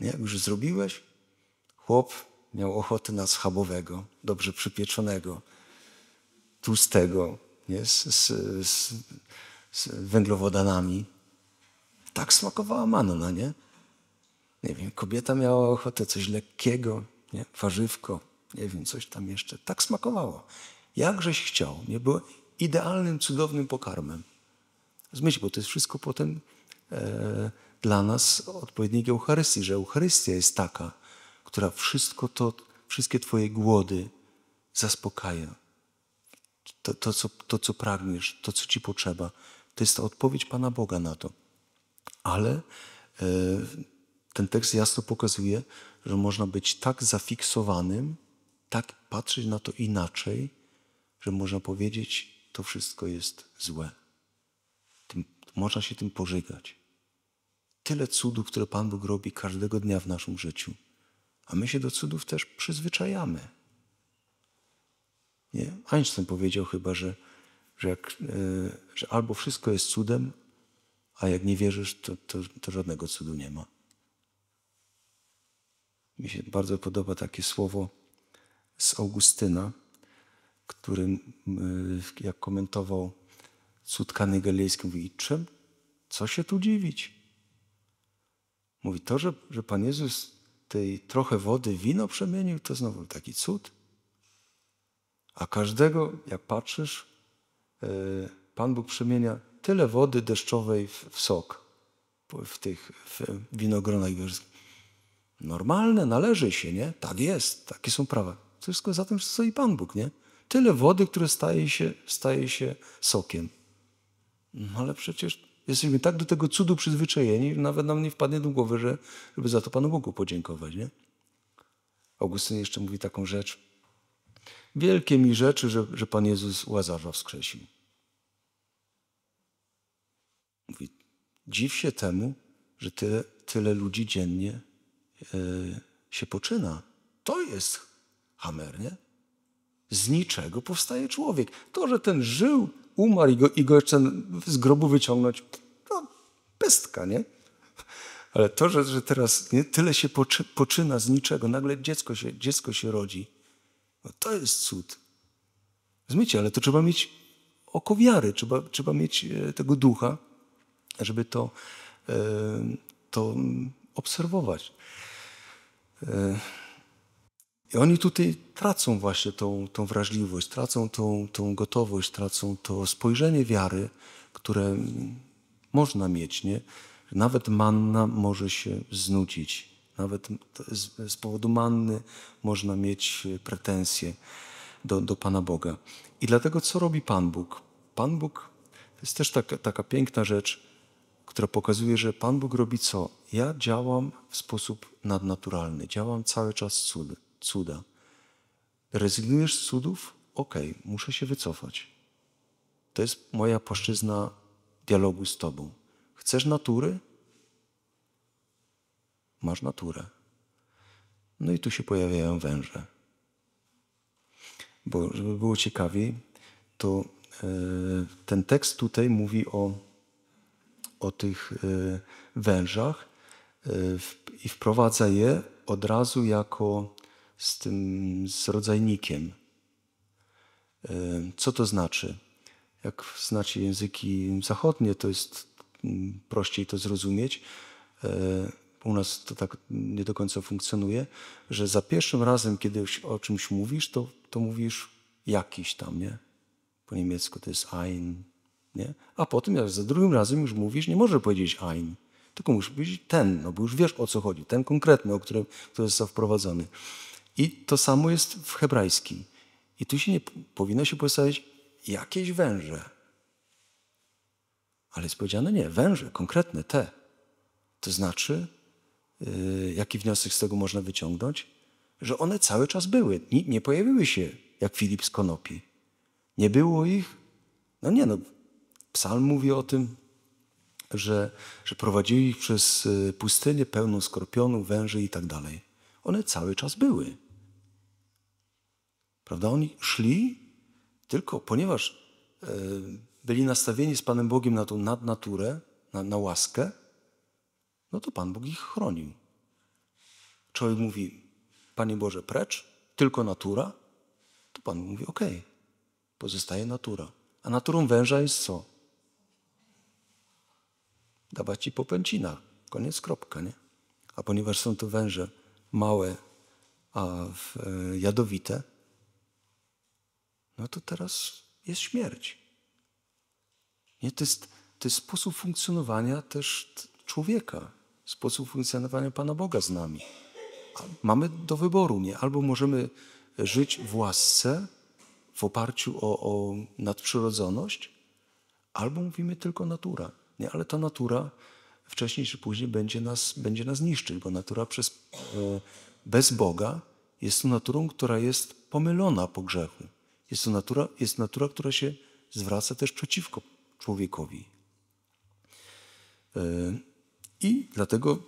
Jak już zrobiłeś, chłop miał ochotę na schabowego, dobrze przypieczonego, tłustego, nie? Z, z, z, z węglowodanami. Tak smakowała manna, nie? Nie wiem, kobieta miała ochotę coś lekkiego, nie? warzywko, nie wiem, coś tam jeszcze. Tak smakowało. Jakżeś chciał, nie? Było idealnym, cudownym pokarmem. Zmyśl, bo to jest wszystko potem e, dla nas odpowiednik Eucharystii, że Eucharystia jest taka, która wszystko to, wszystkie twoje głody zaspokaja. To, to, co, to, co pragniesz, to, co ci potrzeba, to jest ta odpowiedź Pana Boga na to. Ale e, ten tekst jasno pokazuje, że można być tak zafiksowanym, tak patrzeć na to inaczej, że można powiedzieć, to wszystko jest złe. Tym, można się tym pożygać. Tyle cudów, które Pan Bóg robi każdego dnia w naszym życiu. A my się do cudów też przyzwyczajamy. Nie? Einstein powiedział chyba, że, że, jak, e, że albo wszystko jest cudem, a jak nie wierzysz, to, to, to żadnego cudu nie ma. Mi się bardzo podoba takie słowo z Augustyna, którym, y, jak komentował cud Kany Galilejskiej, mówi, czym? Co się tu dziwić? Mówi, to, że, że Pan Jezus tej trochę wody wino przemienił, to znowu taki cud. A każdego, jak patrzysz, y, Pan Bóg przemienia tyle wody deszczowej w, w sok, w tych w winogronach górskich. Normalne, należy się, nie? Tak jest, takie są prawa. Wszystko za tym stoi Pan Bóg, nie? Tyle wody, które staje się, staje się sokiem. No ale przecież jesteśmy tak do tego cudu przyzwyczajeni, że nawet nam nie wpadnie do głowy, że, żeby za to Panu Bogu podziękować, nie? Augustyn jeszcze mówi taką rzecz. Wielkie mi rzeczy, że, że Pan Jezus Łazarza wskrzesił. Mówi, dziw się temu, że tyle, tyle ludzi dziennie E, się poczyna. To jest Hamer, nie? Z niczego powstaje człowiek. To, że ten żył, umarł i go, i go jeszcze z grobu wyciągnąć, no, pestka, nie? Ale to, że, że teraz nie, tyle się poczy, poczyna z niczego, nagle dziecko się, dziecko się rodzi, no to jest cud. Rozumiecie, ale to trzeba mieć oko wiary, trzeba, trzeba mieć e, tego ducha, żeby to, e, to obserwować. E, I oni tutaj tracą właśnie tą, tą wrażliwość, tracą tą, tą gotowość, tracą to spojrzenie wiary, które można mieć, nie? Nawet manna może się znudzić. Nawet z, z powodu manny można mieć pretensje do, do Pana Boga. I dlatego co robi Pan Bóg? Pan Bóg to jest też taka, taka piękna rzecz która pokazuje, że Pan Bóg robi co? Ja działam w sposób nadnaturalny, działam cały czas cud, cuda. Rezygnujesz z cudów? Okej, okay, muszę się wycofać. To jest moja płaszczyzna dialogu z Tobą. Chcesz natury? Masz naturę. No i tu się pojawiają węże. Bo żeby było ciekawiej, to e, ten tekst tutaj mówi o o tych e, wężach e, i wprowadza je od razu jako z tym z rodzajnikiem. E, co to znaczy? Jak znacie języki zachodnie, to jest prościej to zrozumieć. U nas to tak nie do końca funkcjonuje, że za pierwszym razem, kiedy o czymś mówisz, to, to mówisz jakiś tam, nie? Po niemiecku to jest ein, nie? A potem jak za drugim razem już mówisz, nie może powiedzieć ein, tylko musisz powiedzieć ten, no bo już wiesz o co chodzi, ten konkretny, o który, który został wprowadzony. I to samo jest w hebrajskim. I tu się nie powinno się postawić jakieś węże. Ale jest powiedziane nie, węże, konkretne, te. To znaczy, yy, jaki wniosek z tego można wyciągnąć? Że one cały czas były, nie, nie pojawiły się jak Filip z Konopi. Nie było ich, no nie no, Psalm mówi o tym, że, że prowadzili ich przez y, pustynię pełną skorpionów, węży i tak dalej. One cały czas były. Prawda? Oni szli tylko ponieważ y, byli nastawieni z Panem Bogiem na tą nadnaturę, na, na łaskę, no to Pan Bóg ich chronił. Człowiek mówi, Panie Boże, precz, tylko natura, to Pan mówi, okej, okay, pozostaje natura. A naturą węża jest co? dawać ci popęcina. Koniec, kropka, nie? A ponieważ są to węże małe, a e, jadowite, no to teraz jest śmierć. Nie, to jest, to jest sposób funkcjonowania też człowieka, sposób funkcjonowania Pana Boga z nami. Mamy do wyboru, nie? Albo możemy żyć w łasce, w oparciu o, o nadprzyrodzoność, albo mówimy tylko natura. Nie? Ale ta natura wcześniej czy później będzie nas, będzie nas niszczyć, bo natura przez, e, bez Boga jest to naturą, która jest pomylona po grzechu. Jest to natura, jest natura która się zwraca też przeciwko człowiekowi. E, I dlatego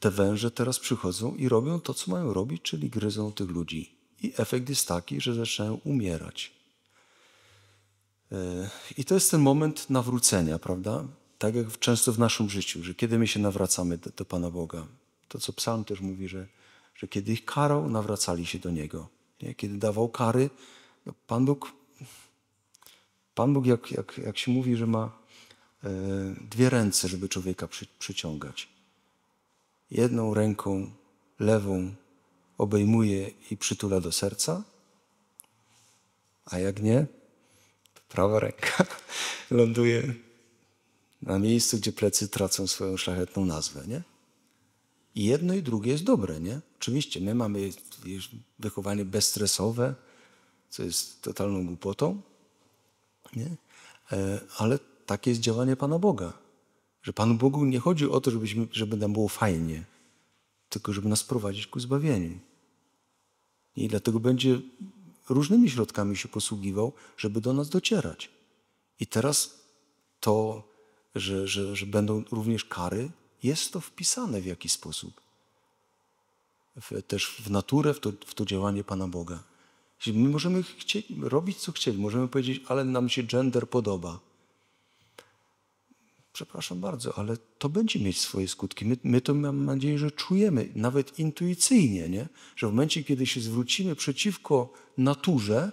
te węże teraz przychodzą i robią to, co mają robić, czyli gryzą tych ludzi. I efekt jest taki, że zaczynają umierać. E, I to jest ten moment nawrócenia, prawda? tak jak często w naszym życiu, że kiedy my się nawracamy do, do Pana Boga, to co psalm też mówi, że, że kiedy ich karał, nawracali się do Niego. Nie? Kiedy dawał kary, no Pan Bóg, Pan Bóg jak, jak, jak się mówi, że ma e, dwie ręce, żeby człowieka przy, przyciągać. Jedną ręką, lewą, obejmuje i przytula do serca, a jak nie, to prawa ręka ląduje na miejscu, gdzie plecy tracą swoją szlachetną nazwę, nie? I jedno i drugie jest dobre, nie? Oczywiście my mamy wychowanie bezstresowe, co jest totalną głupotą, nie? E, ale takie jest działanie Pana Boga. Że Panu Bogu nie chodzi o to, żebyśmy, żeby nam było fajnie, tylko żeby nas prowadzić ku zbawieniu. I dlatego będzie różnymi środkami się posługiwał, żeby do nas docierać. I teraz to że, że, że będą również kary, jest to wpisane w jakiś sposób. W, też w naturę, w to, w to działanie Pana Boga. My możemy chcieć, robić, co chcieli. Możemy powiedzieć, ale nam się gender podoba. Przepraszam bardzo, ale to będzie mieć swoje skutki. My, my to, mam nadzieję, że czujemy, nawet intuicyjnie, nie? że w momencie, kiedy się zwrócimy przeciwko naturze,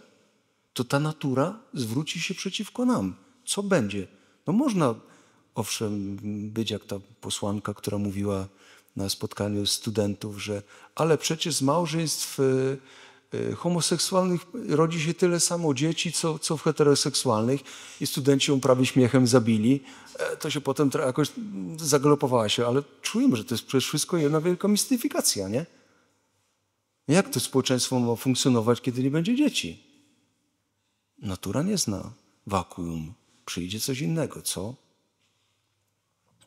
to ta natura zwróci się przeciwko nam. Co będzie? No można Owszem, być jak ta posłanka, która mówiła na spotkaniu studentów, że ale przecież z małżeństw y, y, homoseksualnych rodzi się tyle samo dzieci, co, co w heteroseksualnych i studenci ją prawie śmiechem zabili, e, to się potem jakoś zagalopowała się, ale czujemy, że to jest przecież wszystko jedna wielka mistyfikacja, nie? Jak to społeczeństwo ma funkcjonować, kiedy nie będzie dzieci? Natura nie zna wakuum. Przyjdzie coś innego, co?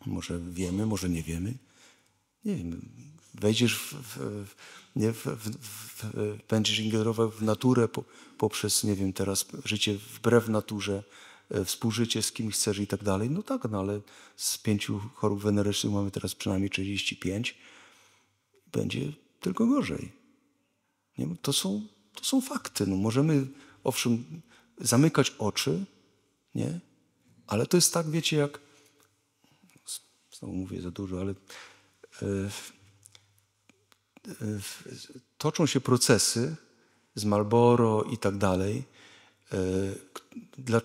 Może wiemy, może nie wiemy. Nie wiem, wejdziesz w, w, nie, w, w, będziesz ingerował w naturę po, poprzez, nie wiem, teraz życie wbrew naturze, e, współżycie z kim chcesz i tak dalej. No tak, no ale z pięciu chorób wenerycznych mamy teraz przynajmniej 35. Będzie tylko gorzej. Nie, no to, są, to są fakty. No możemy, owszem, zamykać oczy, nie? ale to jest tak, wiecie, jak znowu mówię za dużo, ale e, e, toczą się procesy z Malboro i tak dalej. E,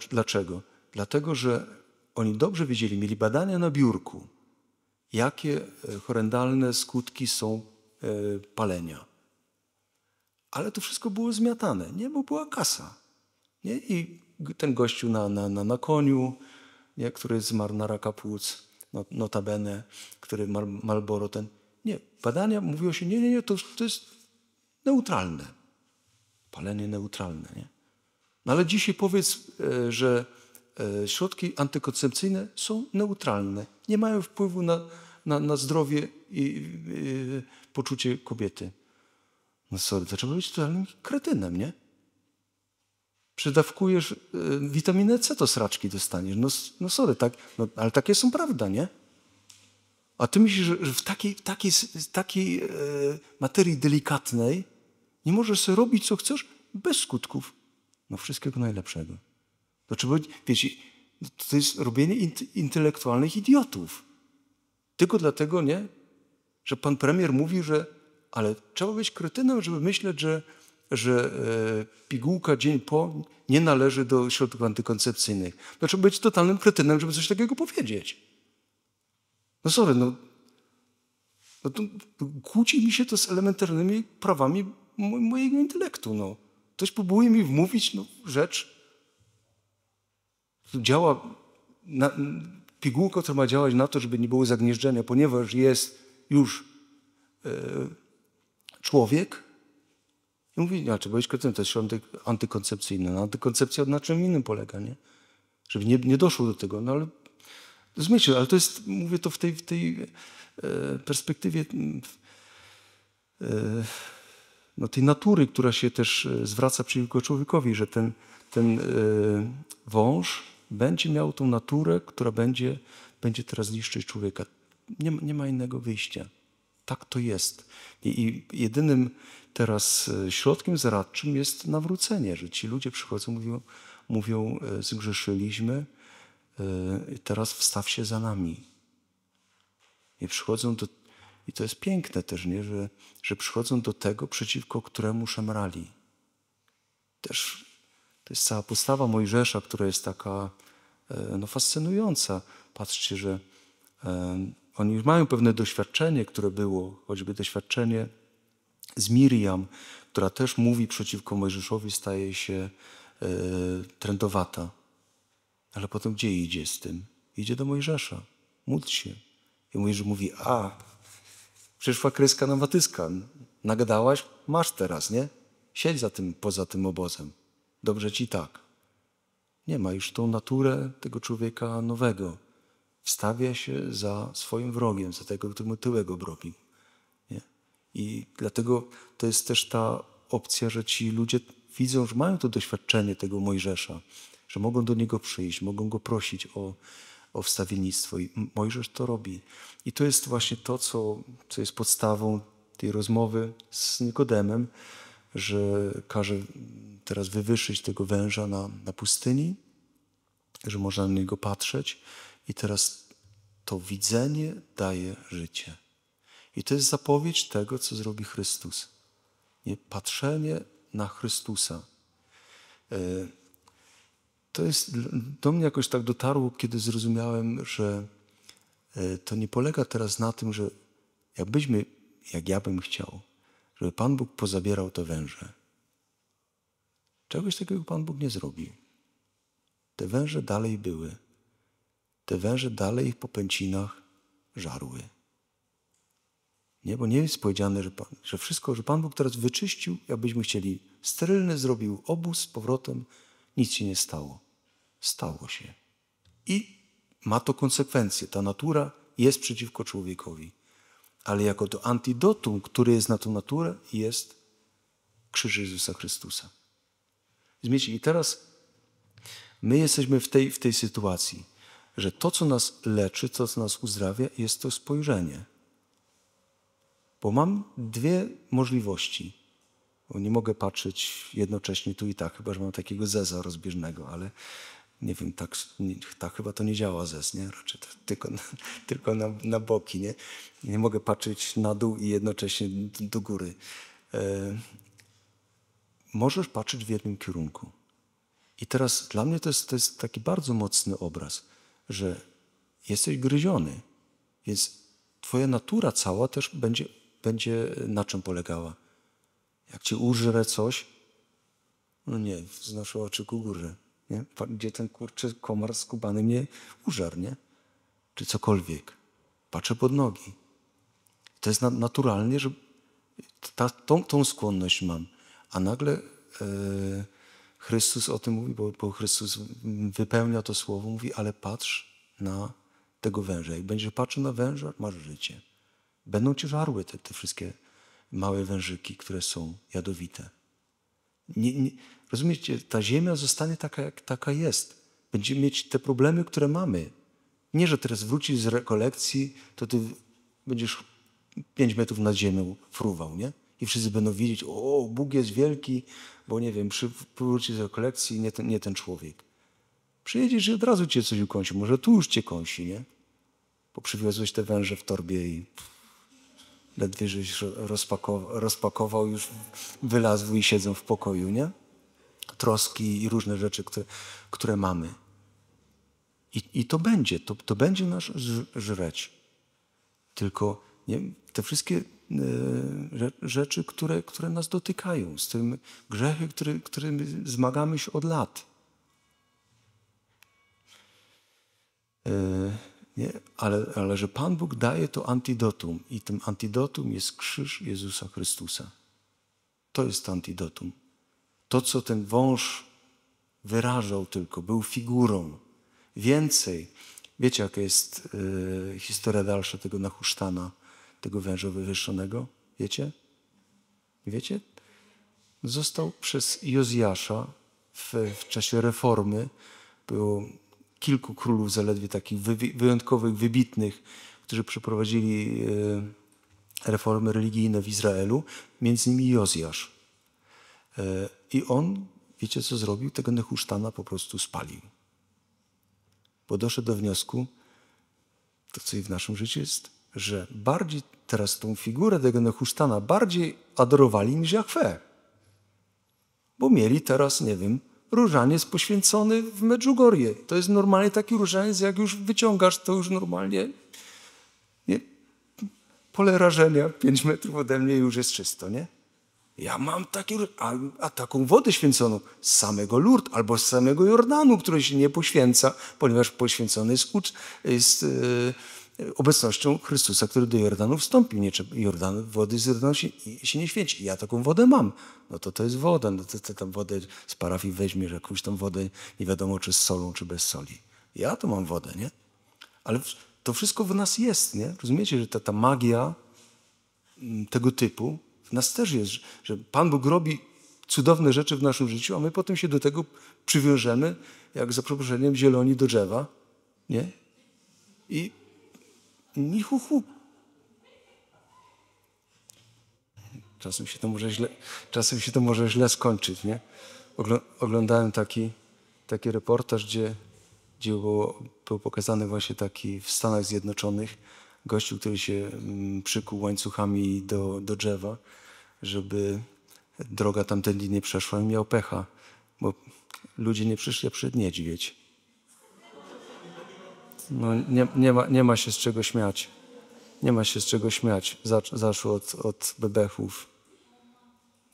dlaczego? Dlatego, że oni dobrze wiedzieli, mieli badania na biurku, jakie horrendalne skutki są palenia. Ale to wszystko było zmiatane, nie, bo była kasa. Nie? I ten gościu na, na, na, koniu, nie? który zmarł na raka płuc, notabene, który Marlboro ten. Nie, badania mówiło się, nie, nie, nie, to, to jest neutralne. Palenie neutralne, nie? No ale dzisiaj powiedz, e, że e, środki antykoncepcyjne są neutralne. Nie mają wpływu na, na, na zdrowie i, i, poczucie kobiety. No sorry, trzeba być totalnym kretynem, nie? Przydawkujesz y, witaminę C, to sraczki dostaniesz. No, no sorry, tak, no, ale takie są prawda, nie? A ty myślisz, że w takiej, takiej, takiej e, materii delikatnej nie możesz sobie robić, co chcesz, bez skutków. No wszystkiego najlepszego. To trzeba, wiecie, no, to jest robienie intelektualnych idiotów. Tylko dlatego, nie? Że pan premier mówi, że ale trzeba być kretynem, żeby myśleć, że że e, pigułka dzień po nie należy do środków antykoncepcyjnych. No, znaczy trzeba być totalnym kretynem, żeby coś takiego powiedzieć. No sorry, no, no to kłóci mi się to z elementarnymi prawami mojego intelektu. No. Ktoś próbuje mi wmówić no, rzecz, działa, na, pigułka, która ma działać na to, żeby nie było zagnieżdżenia, ponieważ jest już e, człowiek, i mówi, a trzeba iść to jest środek antykoncepcyjny. No, antykoncepcja na czym innym polega, nie? Żeby nie, nie doszło do tego. No ale rozumiecie, ale to jest, mówię to w tej, w tej e, perspektywie e, no, tej natury, która się też e, zwraca przeciwko człowiekowi, że ten, ten wąż będzie miał tą naturę, która będzie, będzie teraz niszczyć człowieka. Nie, nie ma innego wyjścia. Tak to jest. I, i jedynym, Teraz e, środkiem zaradczym jest nawrócenie, że ci ludzie przychodzą, mówią, mówią e, zgrzeszyliśmy, e, teraz wstaw się za nami. I przychodzą do, i to jest piękne też, nie? Że, że przychodzą do tego, przeciwko któremu szemrali. Też to jest cała postawa Mojżesza, która jest taka no, fascynująca. Patrzcie, że um, oni już mają pewne doświadczenie, które było, choćby doświadczenie z Miriam, która też mówi przeciwko Mojżeszowi, staje się y, e, trędowata. Ale potem gdzie idzie z tym? Idzie do Mojżesza. Módl się. I Mojżesz mówi, a, przyszła kreska na Watyskan. Nagadałaś? Masz teraz, nie? Siedź za tym, poza tym obozem. Dobrze ci tak. Nie ma już tą naturę tego człowieka nowego. Wstawia się za swoim wrogiem, za tego, który mu tyłego obrobi. I dlatego to jest też ta opcja, że ci ludzie widzą, że mają to doświadczenie tego Mojżesza, że mogą do niego przyjść, mogą go prosić o, o wstawiennictwo. I Mojżesz to robi. I to jest właśnie to, co, co jest podstawą tej rozmowy z Nikodemem, że każe teraz wywyższyć tego węża na, na pustyni, że można na niego patrzeć. I teraz to widzenie daje życie. I to jest zapowiedź tego, co zrobi Chrystus. Nie patrzenie na Chrystusa. E, to jest do mnie jakoś tak dotarło, kiedy zrozumiałem, że e, to nie polega teraz na tym, że jakbyśmy, jak ja bym chciał, żeby Pan Bóg pozabierał te węże. Czegoś takiego Pan Bóg nie zrobił. Te węże dalej były. Te węże dalej w popęcinach żarły. Nie, bo nie jest powiedziane, że, Pan, że wszystko, że Pan Bóg teraz wyczyścił, jakbyśmy chcieli, sterylny zrobił obóz z powrotem, nic się nie stało. Stało się. I ma to konsekwencje. Ta natura jest przeciwko człowiekowi. Ale jako to antidotum, który jest na tą naturę, jest krzyż Jezusa Chrystusa. Zmiecie, i teraz my jesteśmy w tej, w tej sytuacji, że to, co nas leczy, to, co nas uzdrawia, jest to spojrzenie – bo mam dwie możliwości. Bo nie mogę patrzeć jednocześnie tu i tak, chyba że mam takiego zeza rozbieżnego, ale nie wiem, tak, nie, tak chyba to nie działa zez, nie? Raczej to, tylko, na, tylko na, na, boki, nie? Nie mogę patrzeć na dół i jednocześnie do, do góry. E, możesz patrzeć w jednym kierunku. I teraz dla mnie to jest, to jest taki bardzo mocny obraz, że jesteś gryziony, więc twoja natura cała też będzie będzie na czym polegała. Jak cię użre coś, no nie, wznoszę oczy ku górze. Nie? Gdzie ten kurczy komar skubany mnie użarł, nie? Czy cokolwiek. Patrzę pod nogi. To jest naturalnie, że ta, tą, tą skłonność mam. A nagle e, Chrystus o tym mówi, bo, bo Chrystus wypełnia to słowo, mówi, ale patrz na tego węża. Jak będziesz patrzył na węża, masz życie. Będą cię żarły te, te wszystkie małe wężyki, które są jadowite. Nie, nie, rozumiecie, ta ziemia zostanie taka, jak taka jest. Będziemy mieć te problemy, które mamy. Nie, że teraz wrócisz z rekolekcji, to ty będziesz pięć metrów nad ziemią fruwał, nie? I wszyscy będą widzieć, o, Bóg jest wielki, bo nie wiem, przywróci z rekolekcji nie ten, nie ten człowiek. Przyjedziesz i od razu cię coś ukąsi, może tu już cię kąsi, nie? Bo przywiozłeś te węże w torbie i ledwie żeś rozpakował, rozpakował już wylazł i siedzą w pokoju, nie? Troski i różne rzeczy, które, które mamy. I, I to będzie, to, to będzie nasz żreć. Tylko nie, te wszystkie e, rzeczy, które, które nas dotykają, z tym grzechy, który, którymi zmagamy się od lat. Yy. Nie? Ale, ale że Pan Bóg daje to antidotum i tym antidotum jest krzyż Jezusa Chrystusa. To jest antidotum. To, co ten wąż wyrażał tylko, był figurą. Więcej. Wiecie, jaka jest y, historia dalsza tego nachusztana, tego węża wywyższonego? Wiecie? Wiecie? Został przez Jozjasza w, w czasie reformy, był kilku królów zaledwie takich wyjątkowych, wybitnych, którzy przeprowadzili e, reformy religijne w Izraelu, między nimi Jozjasz. E, I on, wiecie co zrobił? Tego Nehusztana po prostu spalił. Bo doszedł do wniosku, to co i w naszym życiu jest, że bardziej teraz tą figurę tego Nehusztana bardziej adorowali niż Jachwę. Bo mieli teraz, nie wiem, różaniec poświęcony w Medjugorje. To jest normalnie taki różaniec, jak już wyciągasz, to już normalnie nie? pole rażenia 5 metrów ode mnie już jest czysto, nie? Ja mam taki, a, a taką wodę święconą z samego Lourdes albo z samego Jordanu, który się nie poświęca, ponieważ poświęcony jest, jest yy, obecnością Chrystusa, który do Jordanu wstąpił. Nie trzeba, Jordan, wody z Jordanu się, się, nie świeci. Ja taką wodę mam. No to to jest woda. No to, to tam wodę z parafii weźmiesz, jakąś tam wodę, nie wiadomo czy z solą, czy bez soli. Ja to mam wodę, nie? Ale to wszystko w nas jest, nie? Rozumiecie, że ta, ta magia mm, tego typu w nas też jest, że Pan Bóg robi cudowne rzeczy w naszym życiu, a my potem się do tego przywiążemy, jak za przeproszeniem zieloni do drzewa, nie? I Michuchu. Czasem się to może źle, czasem się to może źle skończyć, nie? Oglądałem taki, taki reportaż, gdzie, gdzie było, był pokazany właśnie taki w Stanach Zjednoczonych gościu, który się mm, przykuł łańcuchami do, do drzewa, żeby droga tamtędy nie przeszła i miał pecha, bo ludzie nie przyszli przed niedźwiedź. No, nie, nie, ma, nie ma się z czego śmiać. Nie ma się z czego śmiać. Zacz, zaszło od, od bebechów.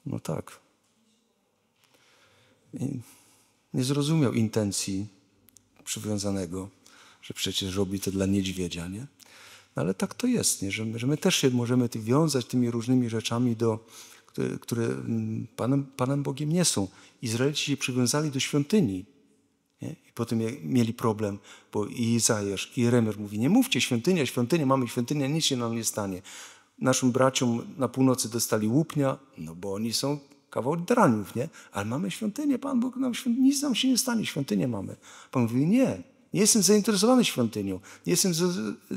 No tak. I nie zrozumiał intencji przywiązanego, że przecież robi to dla niedźwiedzia, nie? No ale tak to jest, nie? Że, my, że my też się możemy wiązać tymi różnymi rzeczami, do, które, które mm, Panem, Panem Bogiem nie są. Izraelici się przywiązali do świątyni, nie? I potem mieli problem, bo i Izajasz, i Remer mówi, nie mówcie świątynia, świątynia, mamy świątynię, nic się nam nie stanie. Naszym braciom na północy dostali łupnia, no bo oni są kawał draniów, nie? Ale mamy świątynię, Pan Bóg nam, nic nam się nie stanie, świątynię mamy. Pan mówi, nie, nie jestem zainteresowany świątynią, nie jestem z,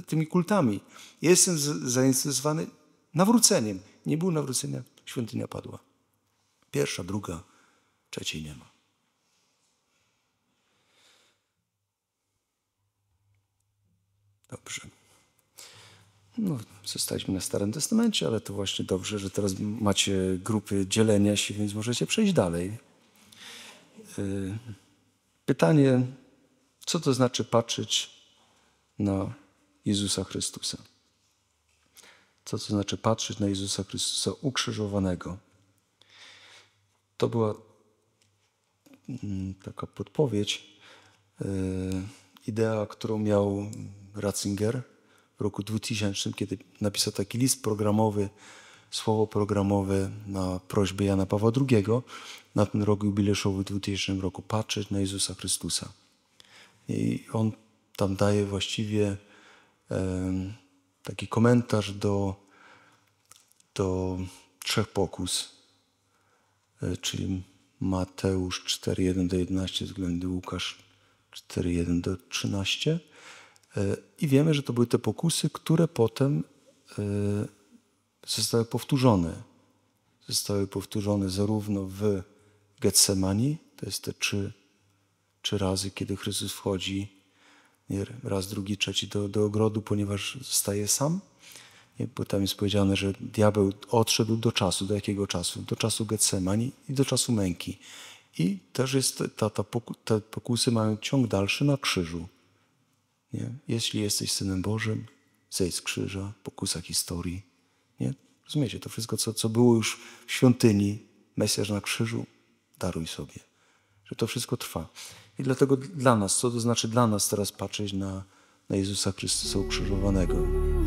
tymi kultami, jestem zainteresowany nawróceniem. Nie było nawrócenia, świątynia padła. Pierwsza, druga, trzeciej nie ma. Dobrze. No, zostaliśmy na Starym Testamencie, ale to właśnie dobrze, że teraz macie grupy dzielenia się, więc możecie przejść dalej. Y, pytanie, co to znaczy patrzeć na Jezusa Chrystusa? Co to znaczy patrzeć na Jezusa Chrystusa ukrzyżowanego? To była mm, taka podpowiedź y, idea, którą miał Ratzinger w roku 2000, kiedy napisał taki list programowy, słowo programowe na prośbę Jana Pawła II na ten rok jubileuszowy w 2000 roku patrzeć na Jezusa Chrystusa. I on tam daje właściwie taki komentarz do, do trzech pokus, e, czyli Mateusz 4:1 do 11 względy Łukasz 4.1 do 13. E, I wiemy, że to były te pokusy, które potem e, zostały powtórzone. Zostały powtórzone zarówno w Getsemani, to jest te trzy, trzy razy, kiedy Chrystus wchodzi nie, raz, drugi, trzeci do, do ogrodu, ponieważ zostaje sam. Nie, bo tam jest powiedziane, że diabeł odszedł do czasu. Do jakiego czasu? Do czasu Getsemani i do czasu męki. I też jest ta, ta poku, te pokusy mają ciąg dalszy na krzyżu. Nie? Jeśli jesteś synem Bożym, zejdź z krzyża, pokusa historii. Nie? Rozumiecie, to wszystko, co, co było już w świątyni, Mesjasz na krzyżu, daruj sobie. Że to wszystko trwa. I dlatego dla nas, co to znaczy dla nas teraz patrzeć na, na Jezusa Chrystusa ukrzyżowanego.